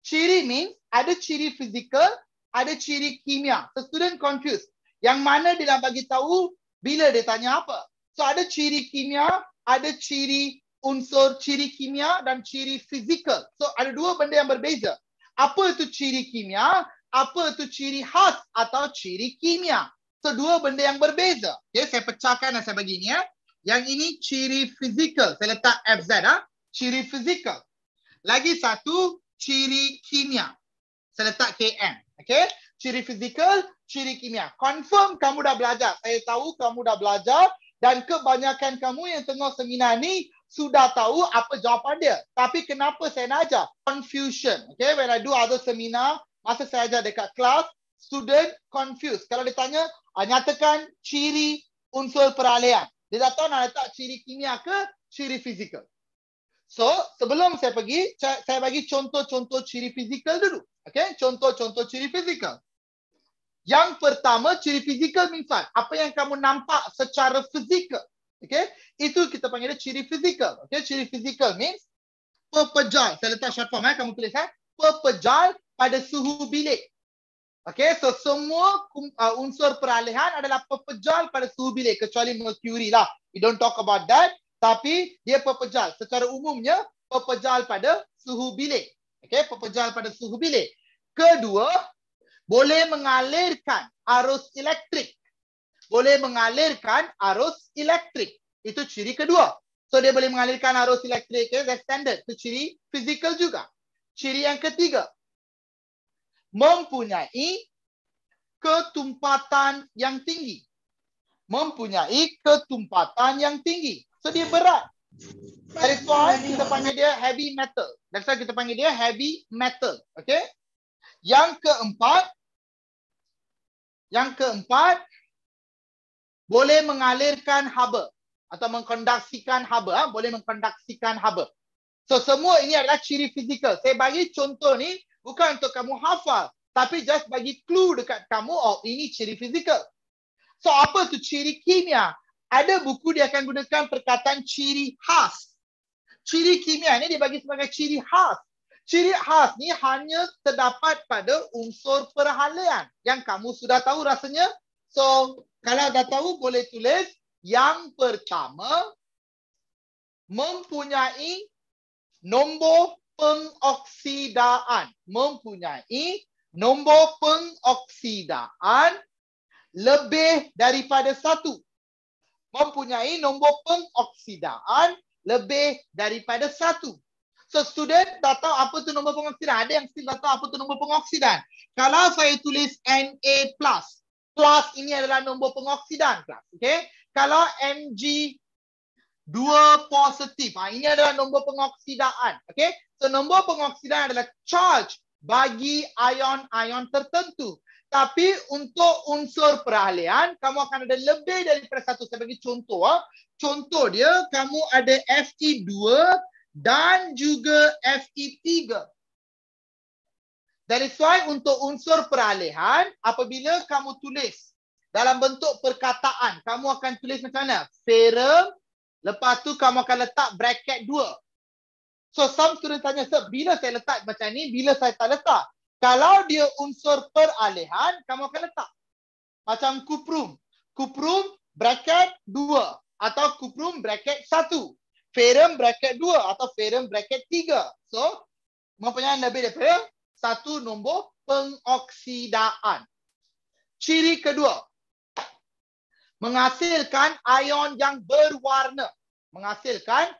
Ciri means ada ciri fizikal, ada ciri kimia. So student confused. Yang mana dia nak bagi tahu bila dia tanya apa? So ada ciri kimia, ada ciri unsur ciri kimia dan ciri fizikal. So ada dua benda yang berbeza. Apa itu ciri kimia? Apa itu ciri khas atau ciri kimia? So dua benda yang berbeza. Okay, saya pecahkan dan saya bagi ni ya. Yang ini ciri fizikal. Saya letak FZ ah. Ha? Ciri fizikal. Lagi satu ciri kimia. Saya letak KM. Okay ciri fizikal, ciri kimia. Confirm kamu dah belajar. Saya tahu kamu dah belajar dan kebanyakan kamu yang tengok seminar ni sudah tahu apa jawapan dia. Tapi kenapa saya nak ajar? Confusion. Okay, when I do other seminar, masa saya ajar dekat kelas, student confused. Kalau ditanya, ah, nyatakan ciri unsur peralihan. Dia dah tahu nak letak ciri kimia ke ciri fizikal. So, sebelum saya pergi, saya bagi contoh-contoh ciri fizikal dulu. Okay, contoh-contoh ciri fizikal. Yang pertama ciri fizikal mimpi. Apa yang kamu nampak secara fizikal. okay? Itu kita panggil ciri fizikal. okay? ciri fizikal means pepejal. Saya letak short form eh kamu tulis eh. Pepejal pada suhu bilik. okay? so semua uh, unsur peralihan adalah pepejal pada suhu bilik kecuali mercury lah. We don't talk about that. Tapi dia pepejal secara umumnya pepejal pada suhu bilik. okay? pepejal pada suhu bilik. Kedua, boleh mengalirkan arus elektrik. Boleh mengalirkan arus elektrik. Itu ciri kedua. So dia boleh mengalirkan arus elektrik. Eh? That's standard. Itu ciri fizikal juga. Ciri yang ketiga. Mempunyai ketumpatan yang tinggi. Mempunyai ketumpatan yang tinggi. So dia berat. That is why kita panggil dia heavy metal. That's why kita panggil dia heavy metal. Okay. Yang keempat, yang keempat, boleh mengalirkan haba atau mengkondaksikan haba. Ha? Boleh mengkondaksikan haba. So semua ini adalah ciri fizikal. Saya bagi contoh ni bukan untuk kamu hafal. Tapi just bagi clue dekat kamu, oh ini ciri fizikal. So apa tu ciri kimia? Ada buku dia akan gunakan perkataan ciri khas. Ciri kimia ni dia bagi sebagai ciri khas. Ciri khas ni hanya terdapat pada unsur perhalian yang kamu sudah tahu rasanya. So, kalau dah tahu boleh tulis yang pertama mempunyai nombor pengoksidaan. Mempunyai nombor pengoksidaan lebih daripada satu. Mempunyai nombor pengoksidaan lebih daripada satu. So student dah tahu apa tu nombor pengoksidan. Ada yang still dah tahu apa tu nombor pengoksidan. Kalau saya tulis Na+, plus ini adalah nombor pengoksidan. Okay. Kalau Mg2 positif, ha, ini adalah nombor pengoksidaan. Okay. So nombor pengoksidan adalah charge bagi ion-ion tertentu. Tapi untuk unsur peralihan, kamu akan ada lebih daripada satu. Saya bagi contoh. Ha. Contoh dia, kamu ada Fe2 dan juga FE3. That is why untuk unsur peralihan, apabila kamu tulis dalam bentuk perkataan, kamu akan tulis macam mana? Serum, lepas tu kamu akan letak bracket 2. So some student tanya, sir, bila saya letak macam ni, bila saya tak letak? Kalau dia unsur peralihan, kamu akan letak. Macam kuprum. Kuprum bracket 2 atau kuprum bracket 1. Ferum bracket 2 atau ferum bracket 3. So, mempunyai lebih daripada satu nombor pengoksidaan. Ciri kedua. Menghasilkan ion yang berwarna. Menghasilkan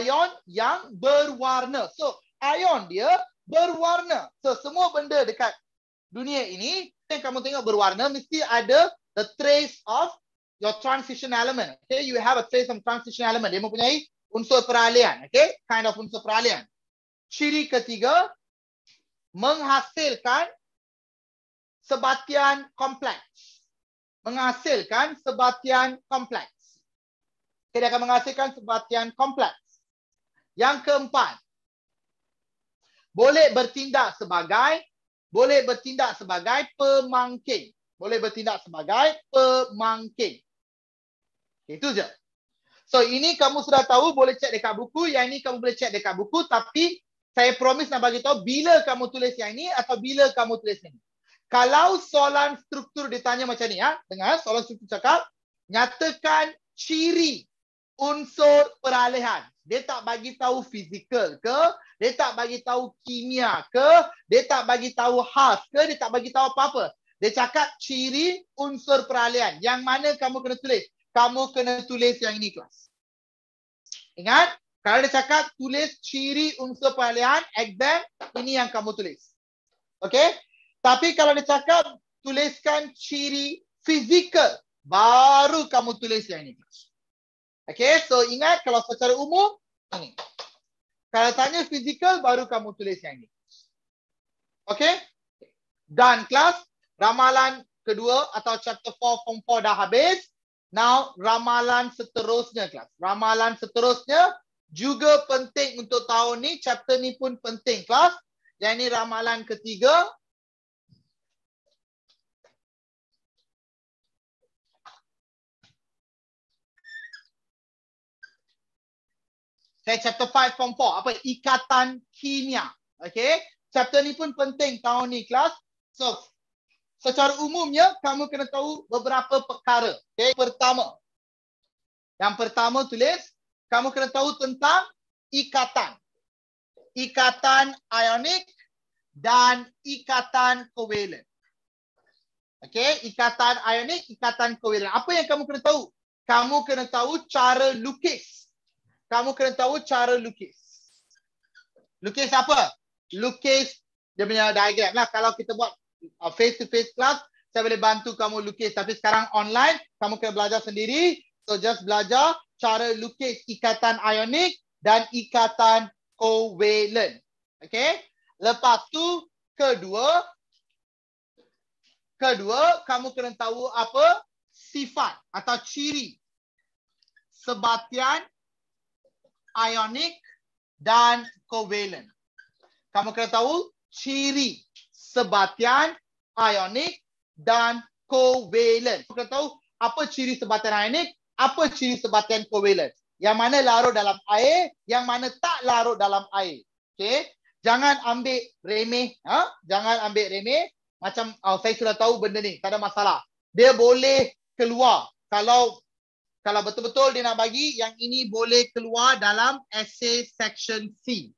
ion yang berwarna. So, ion dia berwarna. So, semua benda dekat dunia ini, yang kamu tengok berwarna, mesti ada the trace of your transition element. Okay, you have a trace of transition element. Dia mempunyai unsur peralihan. Okay? Kind of unsur peralihan. Ciri ketiga, menghasilkan sebatian kompleks. Menghasilkan sebatian kompleks. Okay, dia akan menghasilkan sebatian kompleks. Yang keempat, boleh bertindak sebagai boleh bertindak sebagai pemangking. Boleh bertindak sebagai pemangking. Itu saja. So ini kamu sudah tahu boleh cek dekat buku, yang ini kamu boleh cek dekat buku tapi saya promise nak bagi tahu bila kamu tulis yang ini atau bila kamu tulis ini. Kalau soalan struktur ditanya macam ni ya, dengar soalan struktur cakap nyatakan ciri unsur peralihan. Dia tak bagi tahu fizikal ke, dia tak bagi tahu kimia ke, dia tak bagi tahu khas ke, dia tak bagi tahu apa-apa. Dia cakap ciri unsur peralihan. Yang mana kamu kena tulis? kamu kena tulis yang ini kelas. Ingat, kalau dia cakap tulis ciri unsur perhalian, exam, ini yang kamu tulis. Okay? Tapi kalau dia cakap tuliskan ciri fizikal, baru kamu tulis yang ini kelas. Okay, so ingat kalau secara umum, ini. Kalau tanya fizikal, baru kamu tulis yang ini. Okay? Dan kelas. Ramalan kedua atau chapter 4, form 4 dah habis. Now ramalan seterusnya kelas. Ramalan seterusnya juga penting untuk tahun ni. Chapter ni pun penting kelas. Yang ni ramalan ketiga. Okay, chapter 5 from 4. Apa? Ikatan kimia. Okay. Chapter ni pun penting tahun ni kelas. So secara umumnya kamu kena tahu beberapa perkara. Okay. Pertama, yang pertama tulis, kamu kena tahu tentang ikatan. Ikatan ionik dan ikatan kovalen. Okay, ikatan ionik, ikatan kovalen. Apa yang kamu kena tahu? Kamu kena tahu cara lukis. Kamu kena tahu cara lukis. Lukis apa? Lukis dia punya diagram lah. Kalau kita buat Uh, face to face class saya boleh bantu kamu lukis tapi sekarang online kamu kena belajar sendiri so just belajar cara lukis ikatan ionik dan ikatan covalent okey lepas tu kedua kedua kamu kena tahu apa sifat atau ciri sebatian ionik dan covalent kamu kena tahu ciri sebatian ionik dan kovalen. Kita tahu apa ciri sebatian ionik, apa ciri sebatian kovalen? Yang mana larut dalam air, yang mana tak larut dalam air. Okay? Jangan ambil remeh, ha? Jangan ambil remeh macam oh, saya sudah tahu benda ni, tak ada masalah. Dia boleh keluar kalau kalau betul-betul dia nak bagi yang ini boleh keluar dalam essay section C.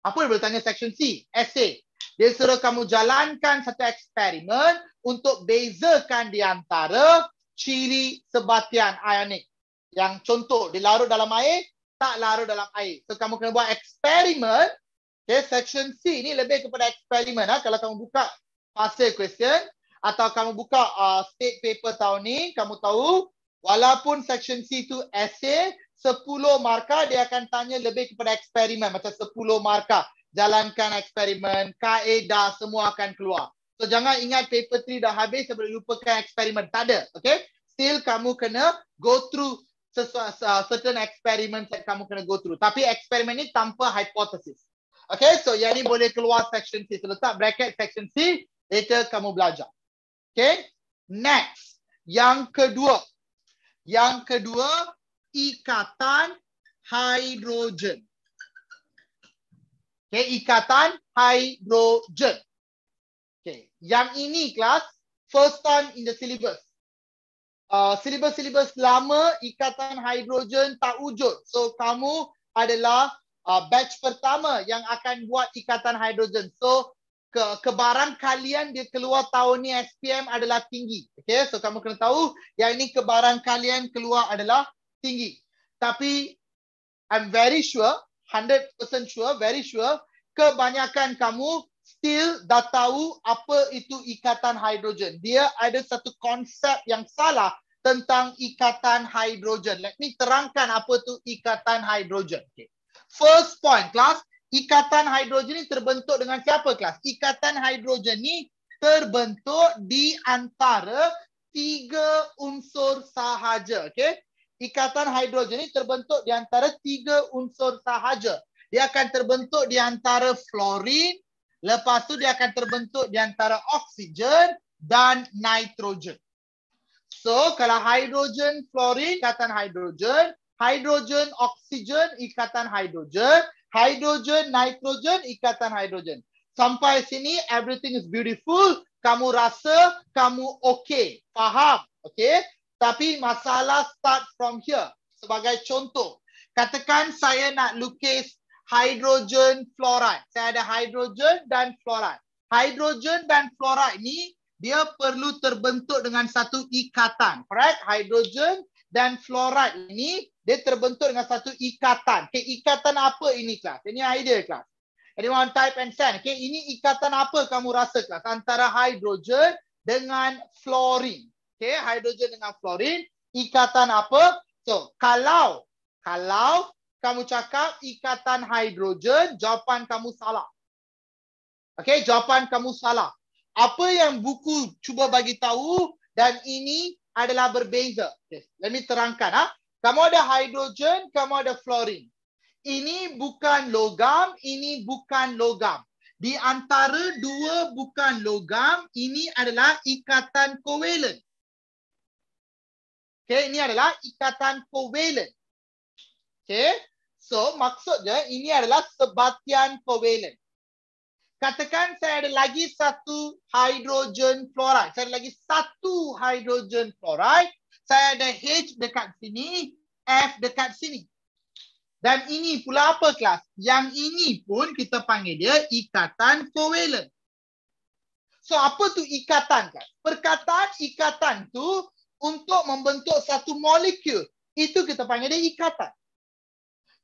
Apa dia boleh tanya section C? Essay. Dia suruh kamu jalankan satu eksperimen untuk bezakan di antara ciri sebatian ionik. Yang contoh, dilarut dalam air, tak larut dalam air. So, kamu kena buat eksperimen. Okay, section C ni lebih kepada eksperimen. Ha? Kalau kamu buka pasal question, atau kamu buka uh, state paper tahun ni, kamu tahu, walaupun section C tu essay, 10 markah dia akan tanya lebih kepada eksperimen. Macam 10 markah jalankan eksperimen, kaedah semua akan keluar. So jangan ingat paper 3 dah habis sebelum lupakan eksperimen. Tak ada, okay? Still kamu kena go through uh, certain experiments yang kamu kena go through. Tapi eksperimen ni tanpa hipotesis. Okay, so yang ni boleh keluar section C. So letak bracket section C, later kamu belajar. Okay, next. Yang kedua. Yang kedua, ikatan hidrogen. Okay, ikatan hidrogen. Okay, yang ini kelas first time in the syllabus. Uh, syllabus-syllabus uh, lama ikatan hidrogen tak wujud. So kamu adalah uh, batch pertama yang akan buat ikatan hidrogen. So ke kebaran kalian dia keluar tahun ni SPM adalah tinggi. Okay, so kamu kena tahu yang ini kebaran kalian keluar adalah tinggi. Tapi I'm very sure 100% sure, very sure, kebanyakan kamu still dah tahu apa itu ikatan hidrogen. Dia ada satu konsep yang salah tentang ikatan hidrogen. Let me terangkan apa itu ikatan hidrogen. Okay. First point, kelas, ikatan hidrogen ni terbentuk dengan siapa, kelas? Ikatan hidrogen ni terbentuk di antara tiga unsur sahaja. Okay ikatan hidrogen ini terbentuk di antara tiga unsur sahaja. Dia akan terbentuk di antara fluorin, lepas tu dia akan terbentuk di antara oksigen dan nitrogen. So, kalau hidrogen, fluorin ikatan hidrogen, hidrogen, oksigen, ikatan hidrogen, hidrogen, nitrogen, ikatan hidrogen. Sampai sini, everything is beautiful. Kamu rasa kamu okay. Faham? Okay? Tapi masalah start from here. Sebagai contoh, katakan saya nak lukis hidrogen fluoride. Saya ada hidrogen dan fluoride. Hidrogen dan fluoride ni dia perlu terbentuk dengan satu ikatan. Correct? Hidrogen dan fluoride ini dia terbentuk dengan satu ikatan. Okay, ikatan apa ini kelas? Ini idea kelas. Anyone type and send. Okay, ini ikatan apa kamu rasa kelas? Antara hidrogen dengan fluorine okey hidrogen dengan fluorin ikatan apa so kalau kalau kamu cakap ikatan hidrogen jawapan kamu salah okey jawapan kamu salah apa yang buku cuba bagi tahu dan ini adalah berbeza okey let me terangkan ah ha? kamu ada hidrogen kamu ada fluorin ini bukan logam ini bukan logam di antara dua bukan logam ini adalah ikatan kovalen. Okay, ini adalah ikatan kovalen. Okay, so maksudnya ini adalah sebatian kovalen. Katakan saya ada lagi satu hidrogen fluoride. Saya ada lagi satu hidrogen fluoride. Saya ada H dekat sini, F dekat sini. Dan ini pula apa kelas? Yang ini pun kita panggil dia ikatan kovalen. So apa tu ikatan kan? Perkataan ikatan tu untuk membentuk satu molekul. Itu kita panggil dia ikatan.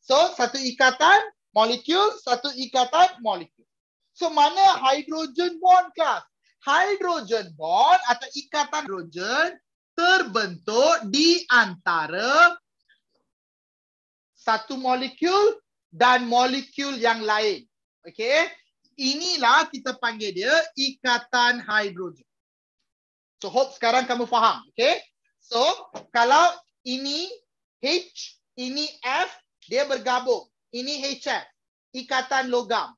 So, satu ikatan molekul, satu ikatan molekul. So, mana hydrogen bond class? Hydrogen bond atau ikatan hidrogen terbentuk di antara satu molekul dan molekul yang lain. Okay? Inilah kita panggil dia ikatan hidrogen. So hope sekarang kamu faham. Okay. So kalau ini H, ini F, dia bergabung. Ini HF, ikatan logam.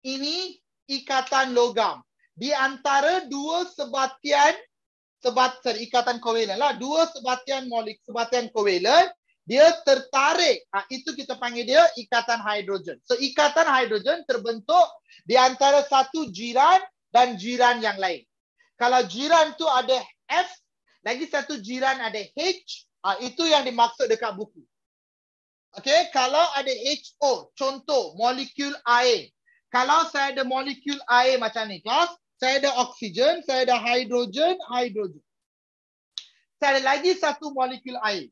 Ini ikatan logam. Di antara dua sebatian sebat sorry, ikatan kovalen lah, dua sebatian molek sebatian kovalen dia tertarik. Ha, itu kita panggil dia ikatan hidrogen. So ikatan hidrogen terbentuk di antara satu jiran dan jiran yang lain kalau jiran tu ada F, lagi satu jiran ada H, ha, itu yang dimaksud dekat buku. Okay, kalau ada HO, contoh molekul air. Kalau saya ada molekul air macam ni, kelas, saya ada oksigen, saya ada hidrogen, hidrogen. Saya ada lagi satu molekul air.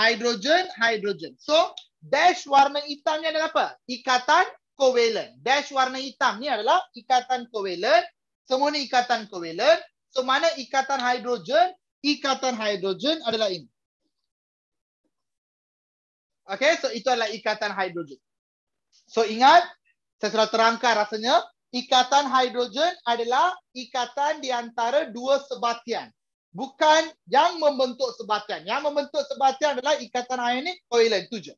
Hidrogen, hidrogen. So, dash warna hitam ni adalah apa? Ikatan kovalen. Dash warna hitam ni adalah ikatan kovalen semua ni ikatan kovalen. So mana ikatan hidrogen? Ikatan hidrogen adalah ini. Okay, so itu adalah ikatan hidrogen. So ingat, saya sudah terangkan rasanya, ikatan hidrogen adalah ikatan di antara dua sebatian. Bukan yang membentuk sebatian. Yang membentuk sebatian adalah ikatan ionik covalent. Itu je.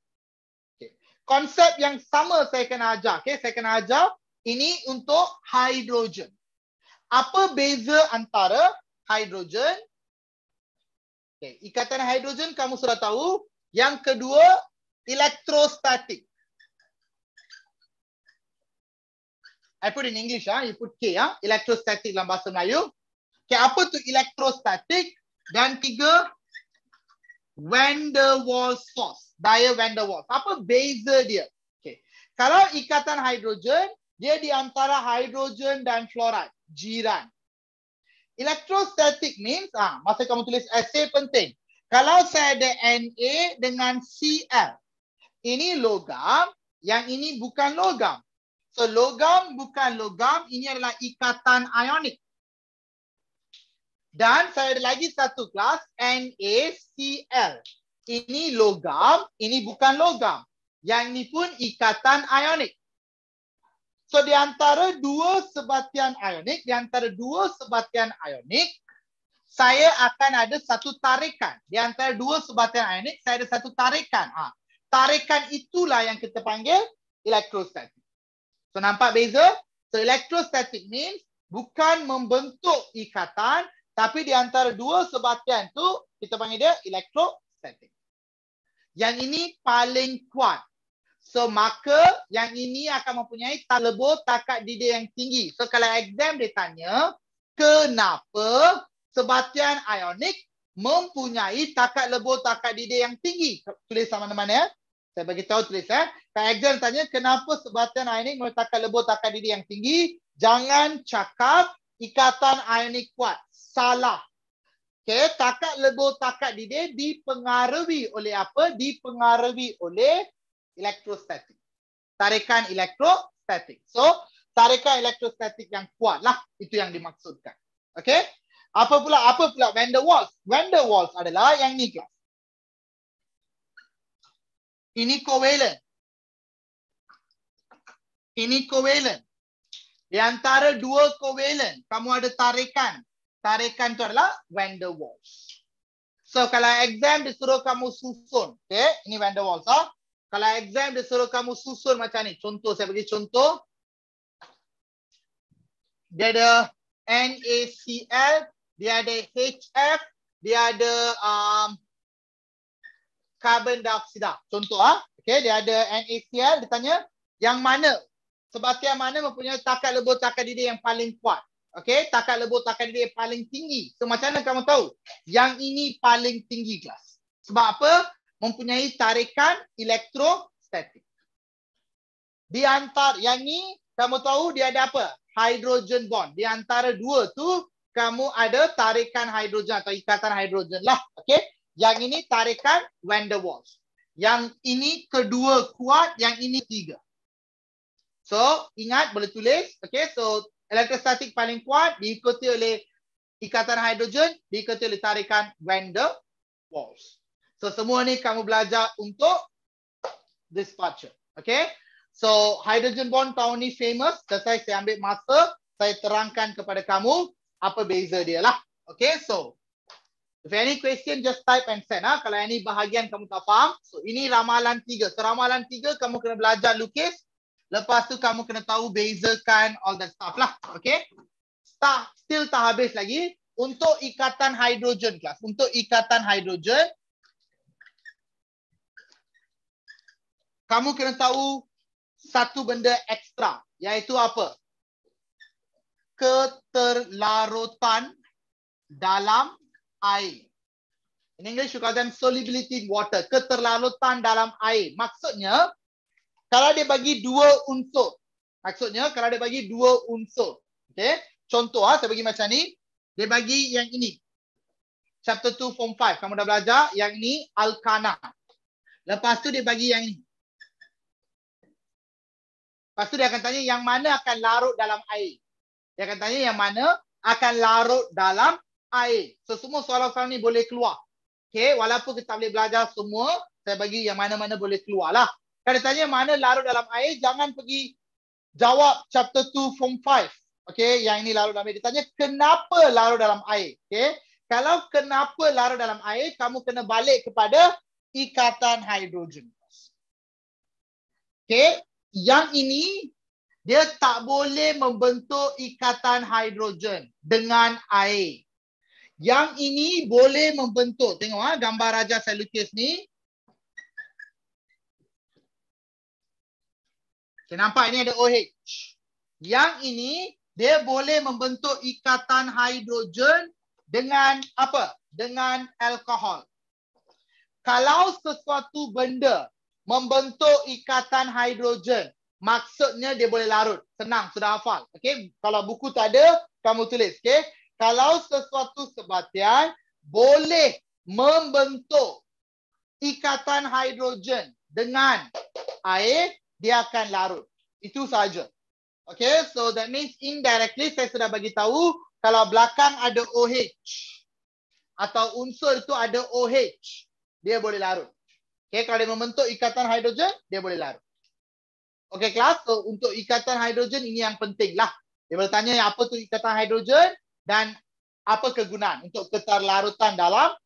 Okay. Konsep yang sama saya kena ajar. Okay, saya kena ajar ini untuk hidrogen apa beza antara hidrogen? Okay. Ikatan hidrogen kamu sudah tahu. Yang kedua, elektrostatik. I put in English, ha? you put K. Ha? Ah. Elektrostatik dalam bahasa Melayu. Okay. Apa tu elektrostatik? Dan tiga, van der Waals force. Daya van der Waals. Apa beza dia? Okay. Kalau ikatan hidrogen, dia di antara hidrogen dan fluoride jiran. Electrostatic means ah masa kamu tulis essay penting. Kalau saya ada Na dengan Cl. Ini logam, yang ini bukan logam. So logam bukan logam, ini adalah ikatan ionik. Dan saya ada lagi satu kelas NaCl. Ini logam, ini bukan logam. Yang ini pun ikatan ionik. So di antara dua sebatian ionik, di antara dua sebatian ionik, saya akan ada satu tarikan. Di antara dua sebatian ionik, saya ada satu tarikan. Ha. Tarikan itulah yang kita panggil elektrostatik. So nampak beza? So elektrostatik means bukan membentuk ikatan, tapi di antara dua sebatian tu kita panggil dia elektrostatik. Yang ini paling kuat. So maka yang ini akan mempunyai tak takat didik yang tinggi. So kalau exam dia tanya, kenapa sebatian ionik mempunyai takat lebur takat didik yang tinggi? Tulis sama mana-mana ya. Saya bagi tahu tulis ya. Kalau exam tanya, kenapa sebatian ionik mempunyai takat lebur takat didik yang tinggi? Jangan cakap ikatan ionik kuat. Salah. Okay, takat lebur takat didik dipengaruhi oleh apa? Dipengaruhi oleh electrostatic. tarikan electrostatic. So tarikan electrostatic yang kuat lah itu yang dimaksudkan. Okay. Apa pula apa pula van der Waals? Van der Waals adalah yang ni kan? Ini covalent. Ini covalent. Di antara dua covalent, kamu ada tarikan. Tarikan tu adalah van der Waals. So kalau exam disuruh kamu susun, okay? Ini van der Waals. Ah. Kalau exam dia suruh kamu susun macam ni. Contoh saya bagi contoh. Dia ada NACL, dia ada HF, dia ada um, carbon dioxide. Contoh ah. Okey, dia ada NACL dia tanya yang mana? Sebatian mana mempunyai takat lebur takat didih yang paling kuat? Okey, takat lebur takat didih yang paling tinggi. So macam mana kamu tahu? Yang ini paling tinggi kelas. Sebab apa? mempunyai tarikan elektrostatik. Di antara yang ni kamu tahu dia ada apa? Hydrogen bond. Di antara dua tu kamu ada tarikan hidrogen atau ikatan hidrogen lah. Okay. Yang ini tarikan Van der Waals. Yang ini kedua kuat, yang ini tiga. So, ingat boleh tulis. Okay, so elektrostatik paling kuat diikuti oleh ikatan hidrogen, diikuti oleh tarikan Van der Waals. So semua ni kamu belajar untuk this part. Okay. So hydrogen bond tahun ni famous. Selesai saya ambil masa. Saya terangkan kepada kamu apa beza dia lah. Okay. So if any question just type and send. Ah. Kalau ini bahagian kamu tak faham. So ini ramalan tiga. So ramalan tiga kamu kena belajar lukis. Lepas tu kamu kena tahu bezakan all that stuff lah. Okay. Still tak habis lagi. Untuk ikatan hidrogen kelas. Untuk ikatan hidrogen. kamu kena tahu satu benda ekstra iaitu apa? Keterlarutan dalam air. In English, you call them solubility in water. Keterlarutan dalam air. Maksudnya, kalau dia bagi dua unsur. Maksudnya, kalau dia bagi dua unsur. Okay? Contoh, ah, saya bagi macam ni. Dia bagi yang ini. Chapter 2, Form 5. Kamu dah belajar. Yang ini, alkana. Lepas tu dia bagi yang ini. Lepas tu dia akan tanya yang mana akan larut dalam air. Dia akan tanya yang mana akan larut dalam air. So semua soalan-soalan ni boleh keluar. Okay, walaupun kita boleh belajar semua, saya bagi yang mana-mana boleh keluar lah. Kalau dia tanya mana larut dalam air, jangan pergi jawab chapter 2 form 5. Okay, yang ini larut dalam air. Dia tanya kenapa larut dalam air. Okay, kalau kenapa larut dalam air, kamu kena balik kepada ikatan hidrogen. Okay, yang ini dia tak boleh membentuk ikatan hidrogen dengan air. Yang ini boleh membentuk. Tengok ah gambar raja saya lukis ni. Okay, nampak ini ada OH. Yang ini dia boleh membentuk ikatan hidrogen dengan apa? Dengan alkohol. Kalau sesuatu benda membentuk ikatan hidrogen. Maksudnya dia boleh larut. Senang, sudah hafal. Okey, kalau buku tak ada, kamu tulis. Okey. Kalau sesuatu sebatian boleh membentuk ikatan hidrogen dengan air, dia akan larut. Itu sahaja. Okay, so that means indirectly saya sudah bagi tahu kalau belakang ada OH atau unsur itu ada OH, dia boleh larut. Okay, kalau dia membentuk ikatan hidrogen, dia boleh larut. Okay, kelas. So, untuk ikatan hidrogen, ini yang penting lah. Dia bertanya apa tu ikatan hidrogen dan apa kegunaan untuk keterlarutan dalam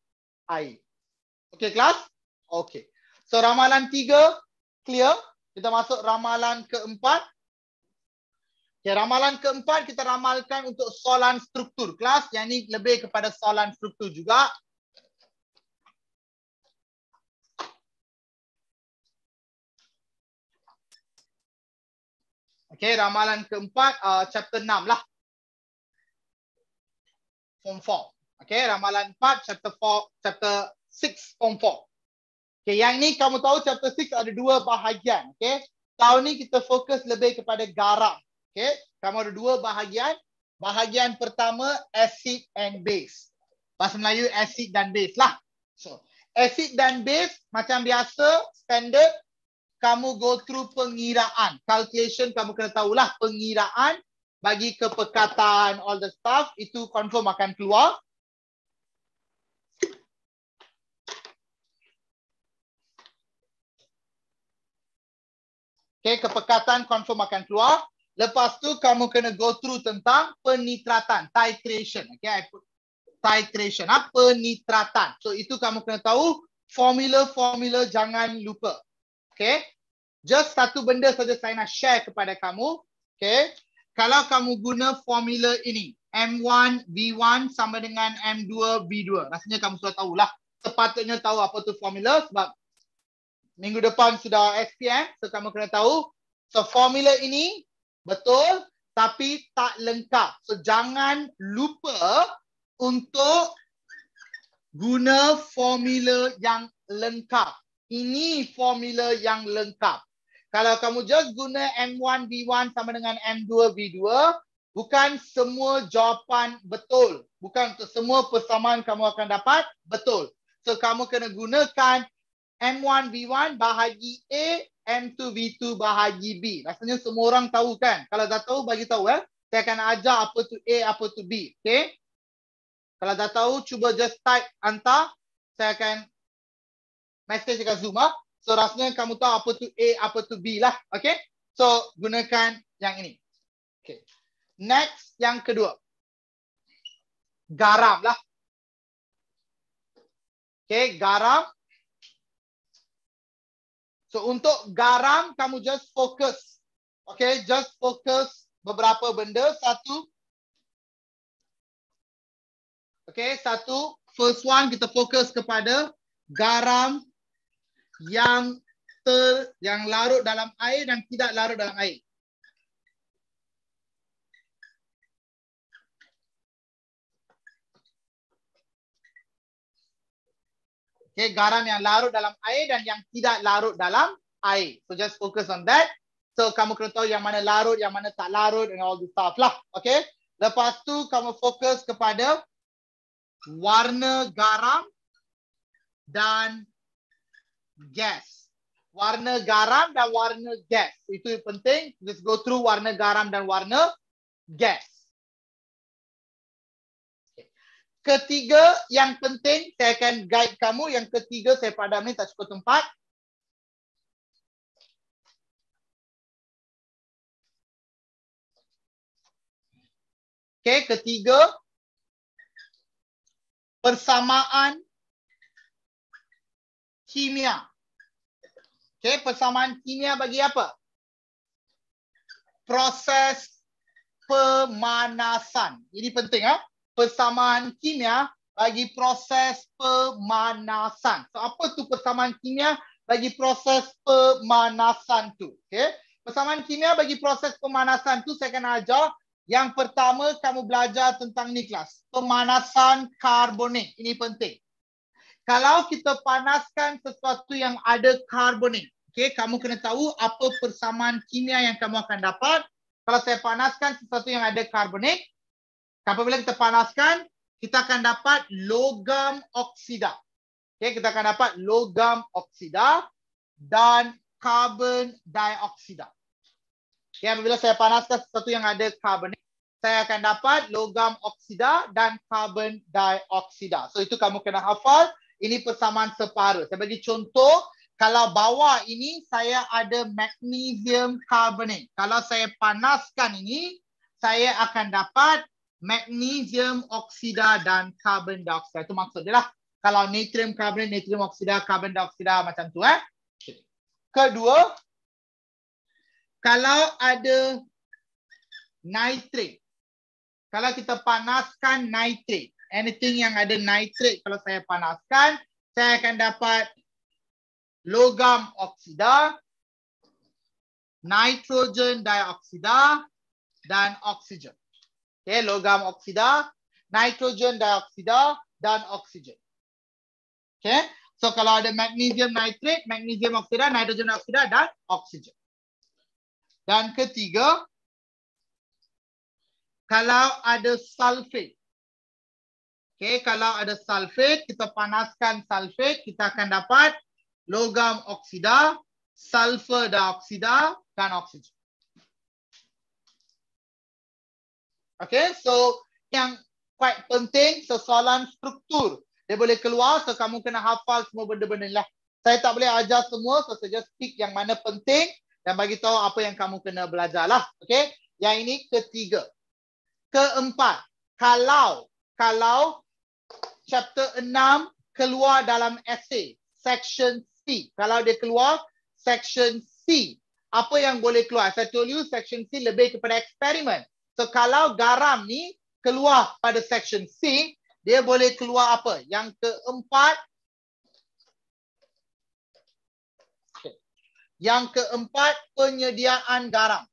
air. Okay, kelas. Okay. So, ramalan tiga, clear. Kita masuk ramalan keempat. Okay, ramalan keempat kita ramalkan untuk solan struktur kelas. Yang ini lebih kepada solan struktur juga. Okay, ramalan keempat, uh, chapter 6 lah. Form 4. Okay, ramalan 4, chapter 4, chapter 6, form 4. Okay, yang ni kamu tahu chapter 6 ada dua bahagian. Okay, tahun ni kita fokus lebih kepada garam. Okay, kamu ada dua bahagian. Bahagian pertama, acid and base. Bahasa Melayu, acid dan base lah. So, acid dan base, macam biasa, standard, kamu go through pengiraan. Calculation kamu kena tahulah pengiraan bagi kepekatan all the stuff itu confirm akan keluar. Okay, kepekatan confirm akan keluar. Lepas tu kamu kena go through tentang penitratan, titration. Okay, I put titration, apa ah, penitratan. So itu kamu kena tahu formula-formula jangan lupa. Okay. Just satu benda saja saya nak share kepada kamu. Okay. Kalau kamu guna formula ini. M1, V1 sama dengan M2, V2. Rasanya kamu sudah tahulah. Sepatutnya tahu apa tu formula sebab minggu depan sudah SPM. So kamu kena tahu. So formula ini betul tapi tak lengkap. So jangan lupa untuk guna formula yang lengkap. Ini formula yang lengkap. Kalau kamu just guna M1, B1 sama dengan M2, B2, bukan semua jawapan betul. Bukan semua persamaan kamu akan dapat betul. So, kamu kena gunakan M1, B1 bahagi A, M2, V2 bahagi B. Rasanya semua orang tahu kan? Kalau dah tahu, bagi tahu. Eh? Saya akan ajar apa tu A, apa tu B. Okay? Kalau dah tahu, cuba just type, hantar. Saya akan message dekat Zoom lah. So rasanya kamu tahu apa tu A, apa tu B lah. Okay. So gunakan yang ini. Okay. Next yang kedua. Garam lah. Okay, garam. So untuk garam, kamu just focus. Okay, just focus beberapa benda. Satu. Okay, satu. First one, kita fokus kepada garam yang ter yang larut dalam air dan tidak larut dalam air. Okay, garam yang larut dalam air dan yang tidak larut dalam air. So just focus on that. So kamu kena tahu yang mana larut, yang mana tak larut and all this stuff lah. Okay. Lepas tu kamu fokus kepada warna garam dan gas. Warna garam dan warna gas. Itu yang penting. Let's go through warna garam dan warna gas. Ketiga yang penting, saya akan guide kamu. Yang ketiga, saya pada ni tak cukup tempat. Okay, ketiga, persamaan kimia. okay? persamaan kimia bagi apa? Proses pemanasan. Ini penting ah. Ha? Persamaan kimia bagi proses pemanasan. So apa tu persamaan kimia bagi proses pemanasan tu? Okay? Persamaan kimia bagi proses pemanasan tu saya akan ajar yang pertama kamu belajar tentang ni kelas. Pemanasan karbonik. Ini penting kalau kita panaskan sesuatu yang ada karbonik, okay, kamu kena tahu apa persamaan kimia yang kamu akan dapat. Kalau saya panaskan sesuatu yang ada karbonik, apabila kita panaskan, kita akan dapat logam oksida. Okay, kita akan dapat logam oksida dan karbon dioksida. Okay, apabila saya panaskan sesuatu yang ada karbonik, saya akan dapat logam oksida dan karbon dioksida. So itu kamu kena hafal ini persamaan separuh. Saya bagi contoh, kalau bawah ini saya ada magnesium carbonate. Kalau saya panaskan ini, saya akan dapat magnesium oksida dan carbon dioxide. Itu maksud dia lah. Kalau natrium carbonate, natrium oksida, carbon dioxide macam tu eh. Kedua, kalau ada nitrate. Kalau kita panaskan nitrate anything yang ada nitrate kalau saya panaskan saya akan dapat logam oksida nitrogen dioksida dan oksigen okey logam oksida nitrogen dioksida dan oksigen okey so kalau ada magnesium nitrate magnesium oksida nitrogen oksida dan oksigen dan ketiga kalau ada sulfate Okay, kalau ada sulfat, kita panaskan sulfat, kita akan dapat logam oksida, sulfur dioksida dan oksigen. Okay, so yang quite penting, so soalan struktur. Dia boleh keluar, so kamu kena hafal semua benda-benda ni lah. Saya tak boleh ajar semua, so saya just pick yang mana penting dan bagi tahu apa yang kamu kena belajar lah. Okay, yang ini ketiga. Keempat, kalau kalau chapter 6 keluar dalam essay section C kalau dia keluar section C apa yang boleh keluar saya told you section C lebih kepada eksperimen so kalau garam ni keluar pada section C dia boleh keluar apa yang keempat okay. yang keempat penyediaan garam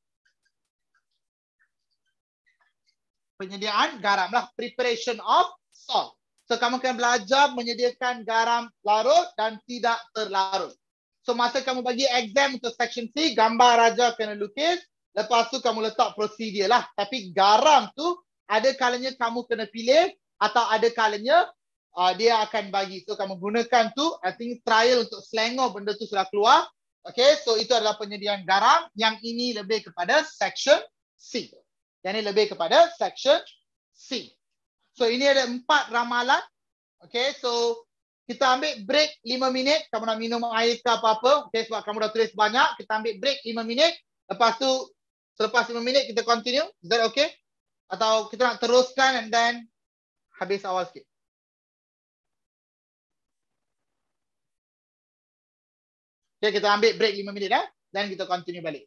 penyediaan garam lah preparation of salt So kamu akan belajar menyediakan garam larut dan tidak terlarut. So masa kamu bagi exam untuk section C, gambar raja kena lukis. Lepas tu kamu letak prosedur lah. Tapi garam tu ada kalanya kamu kena pilih atau ada kalanya uh, dia akan bagi. So kamu gunakan tu, I think trial untuk selengor benda tu sudah keluar. Okay, so itu adalah penyediaan garam. Yang ini lebih kepada section C. Yang ini lebih kepada section C. So ini ada empat ramalan. Okay, so kita ambil break lima minit. Kamu nak minum air ke apa-apa. Okay, sebab kamu dah tulis banyak. Kita ambil break lima minit. Lepas tu, selepas lima minit kita continue. Is that okay? Atau kita nak teruskan and then habis awal sikit. Okay, kita ambil break lima minit. Eh? Then kita continue balik.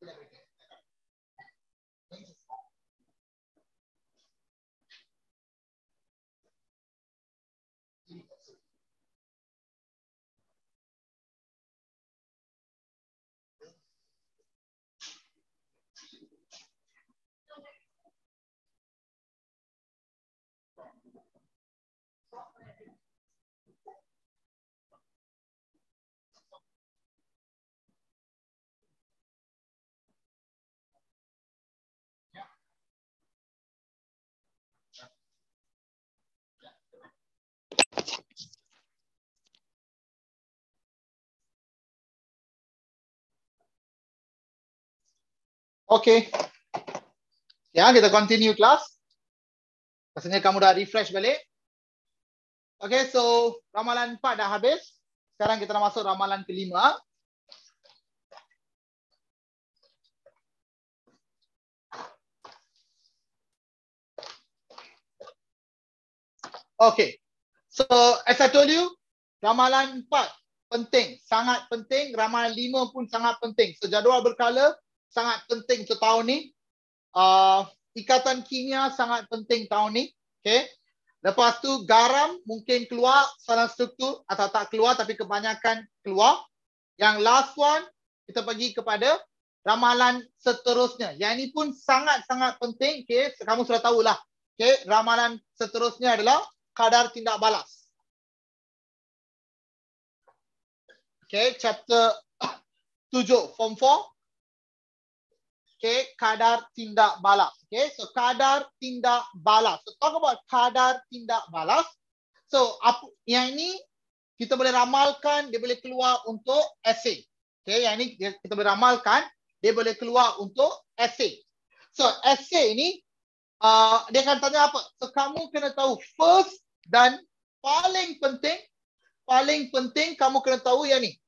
Gracias. Okay. Ya, kita continue class. Rasanya kamu dah refresh balik. Okay, so ramalan 4 dah habis. Sekarang kita nak masuk ramalan kelima. Okay. So, as I told you, ramalan 4 penting. Sangat penting. Ramalan 5 pun sangat penting. So, jadual berkala sangat penting tu tahun ni. Uh, ikatan kimia sangat penting tahun ni. Okay. Lepas tu garam mungkin keluar salah struktur atau tak keluar tapi kebanyakan keluar. Yang last one kita pergi kepada ramalan seterusnya. Yang ini pun sangat-sangat penting. Okay. Kamu sudah tahulah. Okay. Ramalan seterusnya adalah kadar tindak balas. Okay, chapter 7, form 4 okay, kadar tindak balas. Okay, so kadar tindak balas. So talk about kadar tindak balas. So apa yang ini kita boleh ramalkan dia boleh keluar untuk essay. Okay, yang ini kita boleh ramalkan dia boleh keluar untuk essay. So essay ini uh, dia akan tanya apa? So kamu kena tahu first dan paling penting paling penting kamu kena tahu yang ni.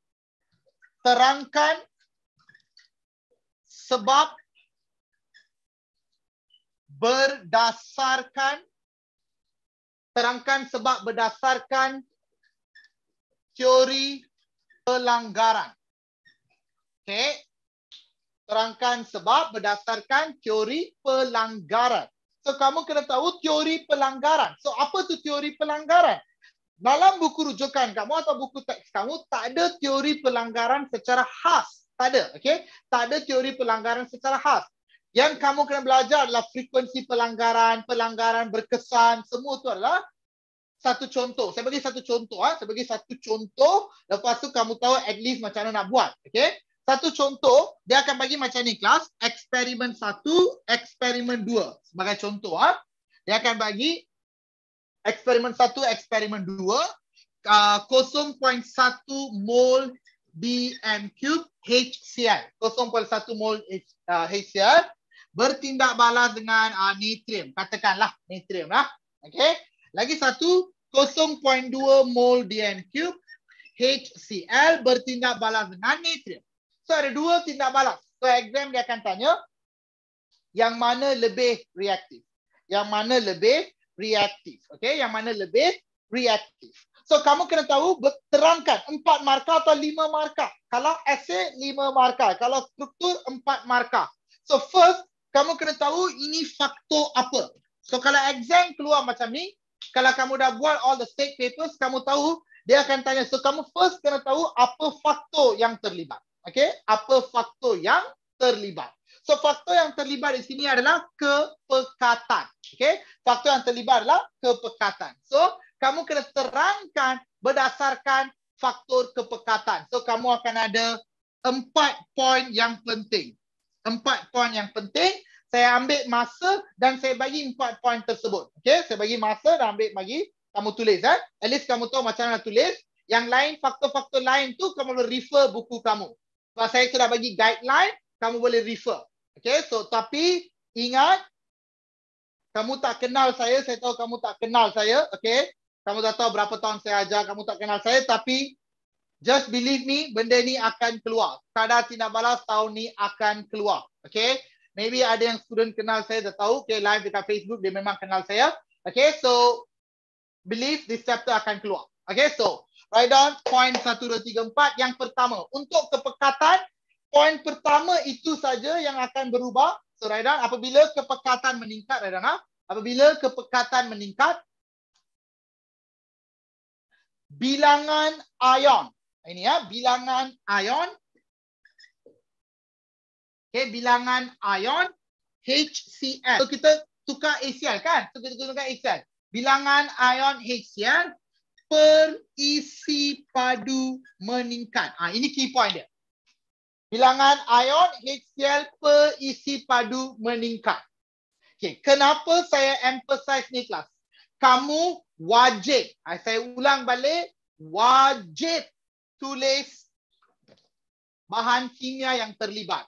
Terangkan sebab berdasarkan terangkan sebab berdasarkan teori pelanggaran. Okey. Terangkan sebab berdasarkan teori pelanggaran. So kamu kena tahu teori pelanggaran. So apa tu teori pelanggaran? Dalam buku rujukan kamu atau buku teks kamu tak ada teori pelanggaran secara khas. Tak ada, okey? Tak ada teori pelanggaran secara khas. Yang kamu kena belajar adalah frekuensi pelanggaran, pelanggaran berkesan, semua tu adalah satu contoh. Saya bagi satu contoh. Ha? Saya bagi satu contoh. Lepas tu kamu tahu at least macam mana nak buat. Okay? Satu contoh, dia akan bagi macam ni kelas. Eksperimen satu, eksperimen dua. Sebagai contoh. Ha? Dia akan bagi eksperimen satu, eksperimen dua. Uh, ah, 0.1 mol BM cube HCl. 0.1 mol H HCl bertindak balas dengan uh, ah, nitrium. Katakanlah nitrium lah. Okay. Lagi satu, 0.2 mol DN cube HCl bertindak balas dengan nitrium. So ada dua tindak balas. So exam dia akan tanya yang mana lebih reaktif. Yang mana lebih reaktif. Okay. Yang mana lebih reaktif. So kamu kena tahu terangkan empat markah atau lima markah. Kalau essay lima markah. Kalau struktur empat markah. So first kamu kena tahu ini faktor apa. So kalau exam keluar macam ni, kalau kamu dah buat all the state papers, kamu tahu dia akan tanya. So kamu first kena tahu apa faktor yang terlibat. Okay? Apa faktor yang terlibat. So faktor yang terlibat di sini adalah kepekatan. Okay? Faktor yang terlibat adalah kepekatan. So kamu kena terangkan berdasarkan faktor kepekatan. So kamu akan ada empat poin yang penting empat poin yang penting. Saya ambil masa dan saya bagi empat poin tersebut. Okay? Saya bagi masa dan ambil bagi kamu tulis. Eh? At least kamu tahu macam mana tulis. Yang lain, faktor-faktor lain tu kamu boleh refer buku kamu. Sebab saya sudah bagi guideline, kamu boleh refer. Okay? So, tapi ingat, kamu tak kenal saya. Saya tahu kamu tak kenal saya. Okay? Kamu dah tahu berapa tahun saya ajar. Kamu tak kenal saya. Tapi Just believe me, benda ni akan keluar. Kadar tindak balas tahun ni akan keluar. Okay. Maybe ada yang student kenal saya dah tahu. Okay, live dekat Facebook, dia memang kenal saya. Okay, so believe this chapter akan keluar. Okay, so write down point 1, 2, 3, 4. Yang pertama, untuk kepekatan, point pertama itu saja yang akan berubah. So write down, apabila kepekatan meningkat, write down, ha? apabila kepekatan meningkat, bilangan ion ini ya bilangan ion Okay bilangan ion HCl so kita tukar HCl kan so kita tukar HCl bilangan ion HCl per isi e padu meningkat ah ini key point dia bilangan ion HCl per isi e padu meningkat Okay kenapa saya emphasize ni kelas kamu wajib ah, saya ulang balik wajib tulis bahan kimia yang terlibat.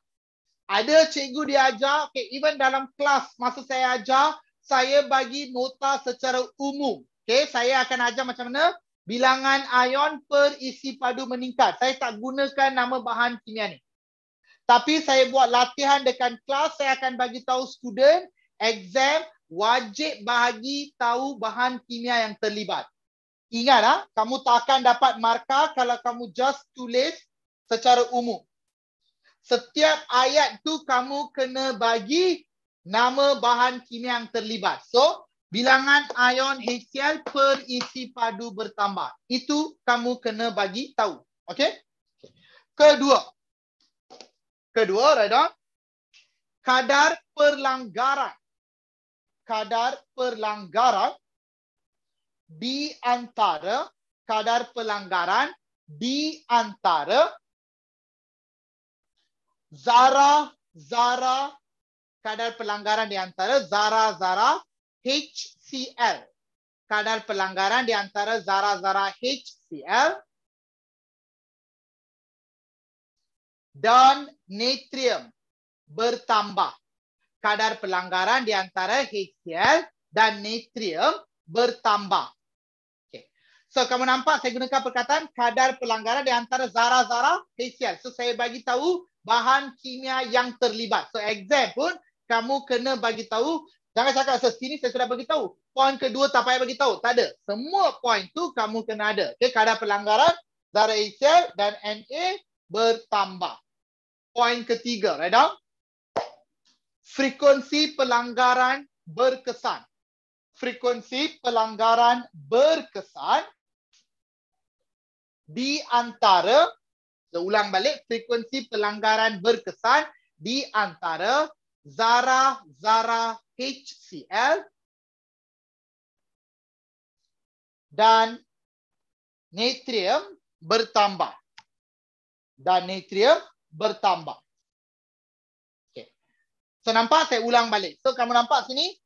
Ada cikgu diajar, okay, even dalam kelas masa saya ajar, saya bagi nota secara umum. Okay, saya akan ajar macam mana? Bilangan ion per isi padu meningkat. Saya tak gunakan nama bahan kimia ni. Tapi saya buat latihan dekat kelas, saya akan bagi tahu student, exam, wajib bagi tahu bahan kimia yang terlibat. Ingat, ha? kamu tak akan dapat markah kalau kamu just tulis secara umum. Setiap ayat tu kamu kena bagi nama bahan kimia yang terlibat. So, bilangan ion HCl per isi padu bertambah. Itu kamu kena bagi tahu. Okay? Kedua. Kedua, right Kadar perlanggaran. Kadar perlanggaran di antara kadar pelanggaran di antara zara zara kadar pelanggaran di antara zara zara HCl kadar pelanggaran di antara zara zara HCl dan natrium bertambah kadar pelanggaran di antara HCl dan natrium bertambah So kamu nampak saya gunakan perkataan kadar pelanggaran di antara zara-zara HCl. So saya bagi tahu bahan kimia yang terlibat. So exam pun kamu kena bagi tahu. Jangan cakap sini saya sudah bagi tahu. Poin kedua tak payah bagi tahu. Tak ada. Semua poin tu kamu kena ada. Okay, kadar pelanggaran zara HCl dan Na bertambah. Poin ketiga, right down. Frekuensi pelanggaran berkesan. Frekuensi pelanggaran berkesan di antara saya ulang balik frekuensi pelanggaran berkesan di antara zara-zara HCl dan natrium bertambah dan natrium bertambah. Okay. So nampak saya ulang balik. So kamu nampak sini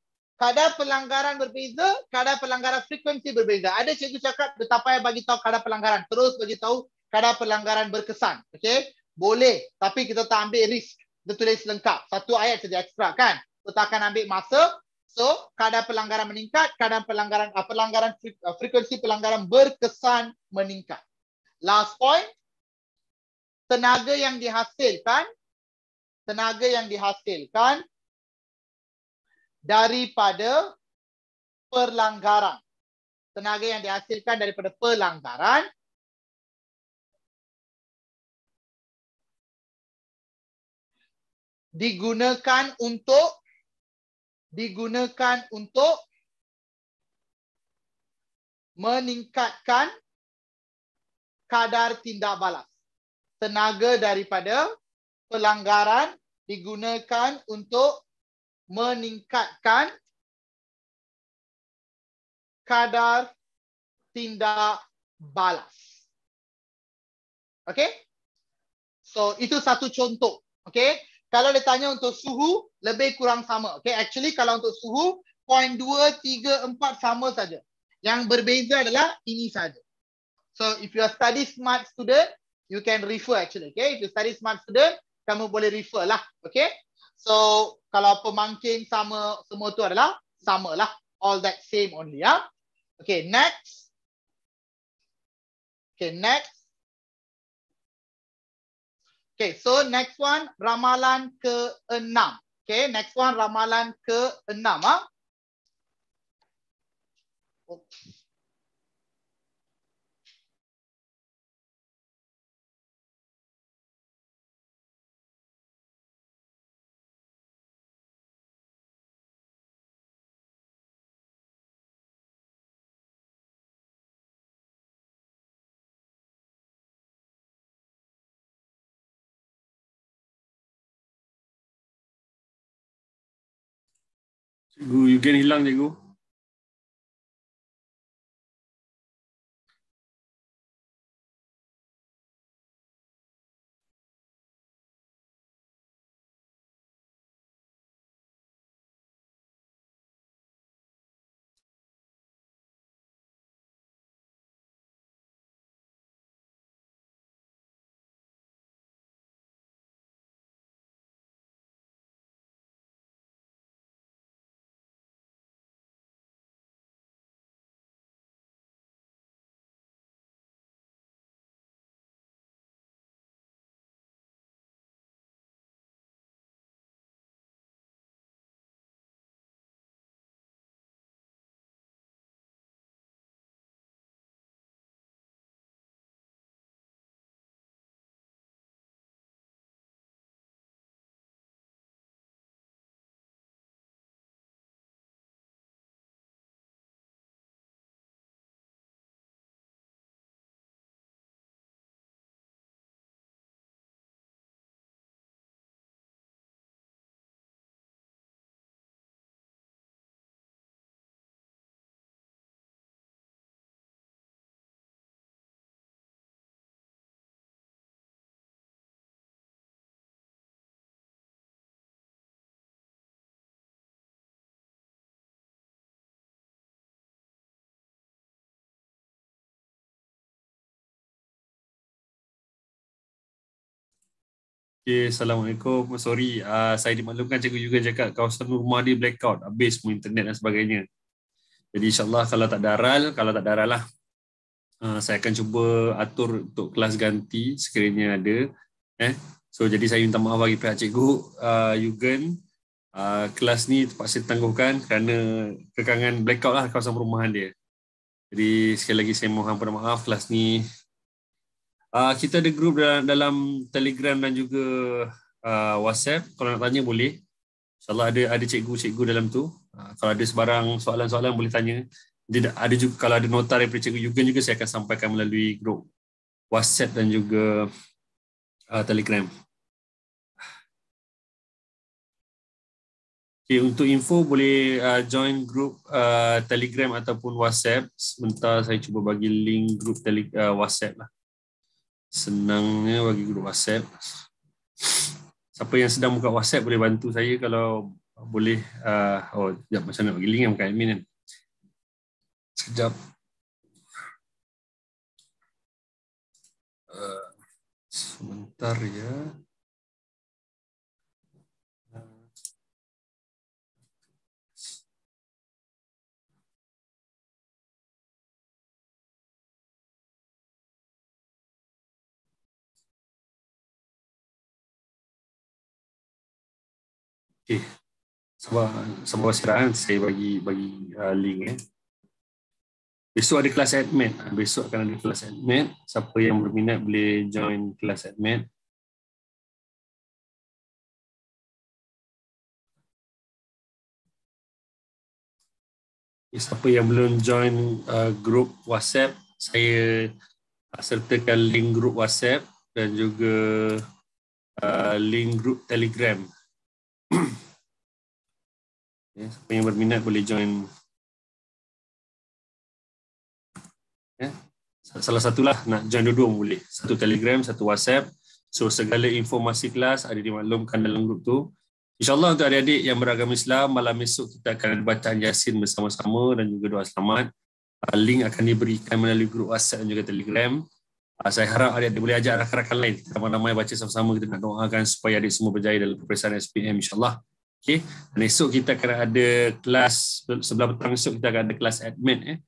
kada pelanggaran berbeza, kada pelanggaran frekuensi berbeza. Ada cikgu cakap dia tak payah bagi tahu kada pelanggaran, terus bagi tahu kada pelanggaran berkesan. Okey? Boleh, tapi kita tak ambil risk. Kita tulis lengkap. Satu ayat saja ekstra kan. Kita akan ambil masa. So, kadar pelanggaran meningkat, kadar pelanggaran ah, pelanggaran ah, frekuensi pelanggaran berkesan meningkat. Last point, tenaga yang dihasilkan tenaga yang dihasilkan daripada perlanggaran. Tenaga yang dihasilkan daripada pelanggaran. digunakan untuk digunakan untuk meningkatkan kadar tindak balas tenaga daripada pelanggaran digunakan untuk meningkatkan kadar tindak balas. Okay? So, itu satu contoh. Okay? Kalau dia tanya untuk suhu, lebih kurang sama. Okay? Actually, kalau untuk suhu, point 2, 3, 4 sama saja. Yang berbeza adalah ini saja. So, if you are study smart student, you can refer actually. Okay? If you study smart student, kamu boleh refer lah. Okay? So, kalau pemangkin sama semua tu adalah lah, all that same only ya Okay next okay next okay so next one ramalan ke enam. Okay next one ramalan ke enam. ah okay. Cikgu Yugen hilang cikgu. Okay, Assalamualaikum. Sorry, uh, saya dimaklumkan cikgu juga cakap kawasan rumah dia blackout. Habis semua internet dan sebagainya. Jadi insyaAllah kalau tak daral, kalau tak daral lah. Uh, saya akan cuba atur untuk kelas ganti sekiranya ada. Eh, So jadi saya minta maaf bagi pihak cikgu uh, Yugen. Uh, kelas ni terpaksa ditangguhkan kerana kekangan blackout lah kawasan perumahan dia. Jadi sekali lagi saya mohon maaf kelas ni Uh, kita ada grup dalam, dalam Telegram dan juga uh, WhatsApp. Kalau nak tanya boleh. InsyaAllah ada ada cikgu-cikgu dalam tu. Uh, kalau ada sebarang soalan-soalan boleh tanya. Dia ada juga kalau ada nota daripada cikgu Yugen juga saya akan sampaikan melalui grup WhatsApp dan juga uh, Telegram. Okay, untuk info boleh uh, join grup uh, Telegram ataupun WhatsApp. Sebentar saya cuba bagi link grup tele, uh, WhatsApp lah senangnya bagi grup WhatsApp. Siapa yang sedang buka WhatsApp boleh bantu saya kalau boleh. Uh, oh, sekejap macam nak bagi link yang bukan admin kan. Sekejap. Uh, sebentar ya. Okay. Sebab sebab masyarakat saya bagi bagi uh, link eh. Besok ada kelas admin. Ah, besok akan ada kelas admin. Siapa yang berminat boleh join kelas admin. Siapa yang belum join uh, grup WhatsApp, saya sertakan link grup WhatsApp dan juga uh, link grup Telegram. Okay. Ya, Siapa yang berminat boleh join. Okay. Ya, salah satulah nak join dua-dua boleh. Satu Telegram, satu WhatsApp. So segala informasi kelas ada dimaklumkan dalam grup tu. InsyaAllah untuk adik-adik yang beragama Islam, malam esok kita akan ada bacaan Yasin bersama-sama dan juga doa selamat. Ah, link akan diberikan melalui grup WhatsApp dan juga Telegram. Ah, saya harap adik-adik boleh ajak rakan-rakan lain. Kita ramai-ramai baca sama-sama. Kita nak doakan supaya adik semua berjaya dalam peperiksaan SPM insyaAllah. Okey, dan esok kita akan ada kelas sebelah petang esok kita akan ada kelas admin. eh.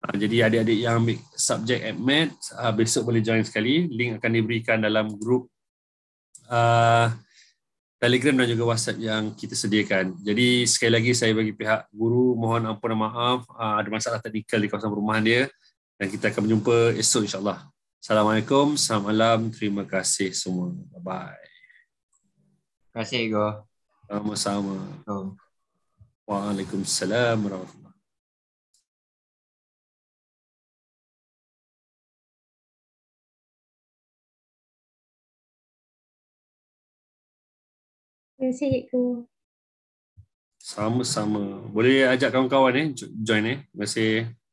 Ah, jadi adik-adik yang ambil subjek admin ah, besok boleh join sekali. Link akan diberikan dalam grup uh, Telegram dan juga WhatsApp yang kita sediakan. Jadi sekali lagi saya bagi pihak guru mohon ampun dan maaf uh, ada masalah teknikal di kawasan perumahan dia dan kita akan berjumpa esok insyaAllah. Assalamualaikum, salam malam, terima kasih semua. Bye-bye. Terima kasih, Igor. Sama-sama. Oh. Waalaikumsalam. Terima kasih Cikgu. Sama-sama. Boleh ajak kawan-kawan eh join eh. Terima kasih.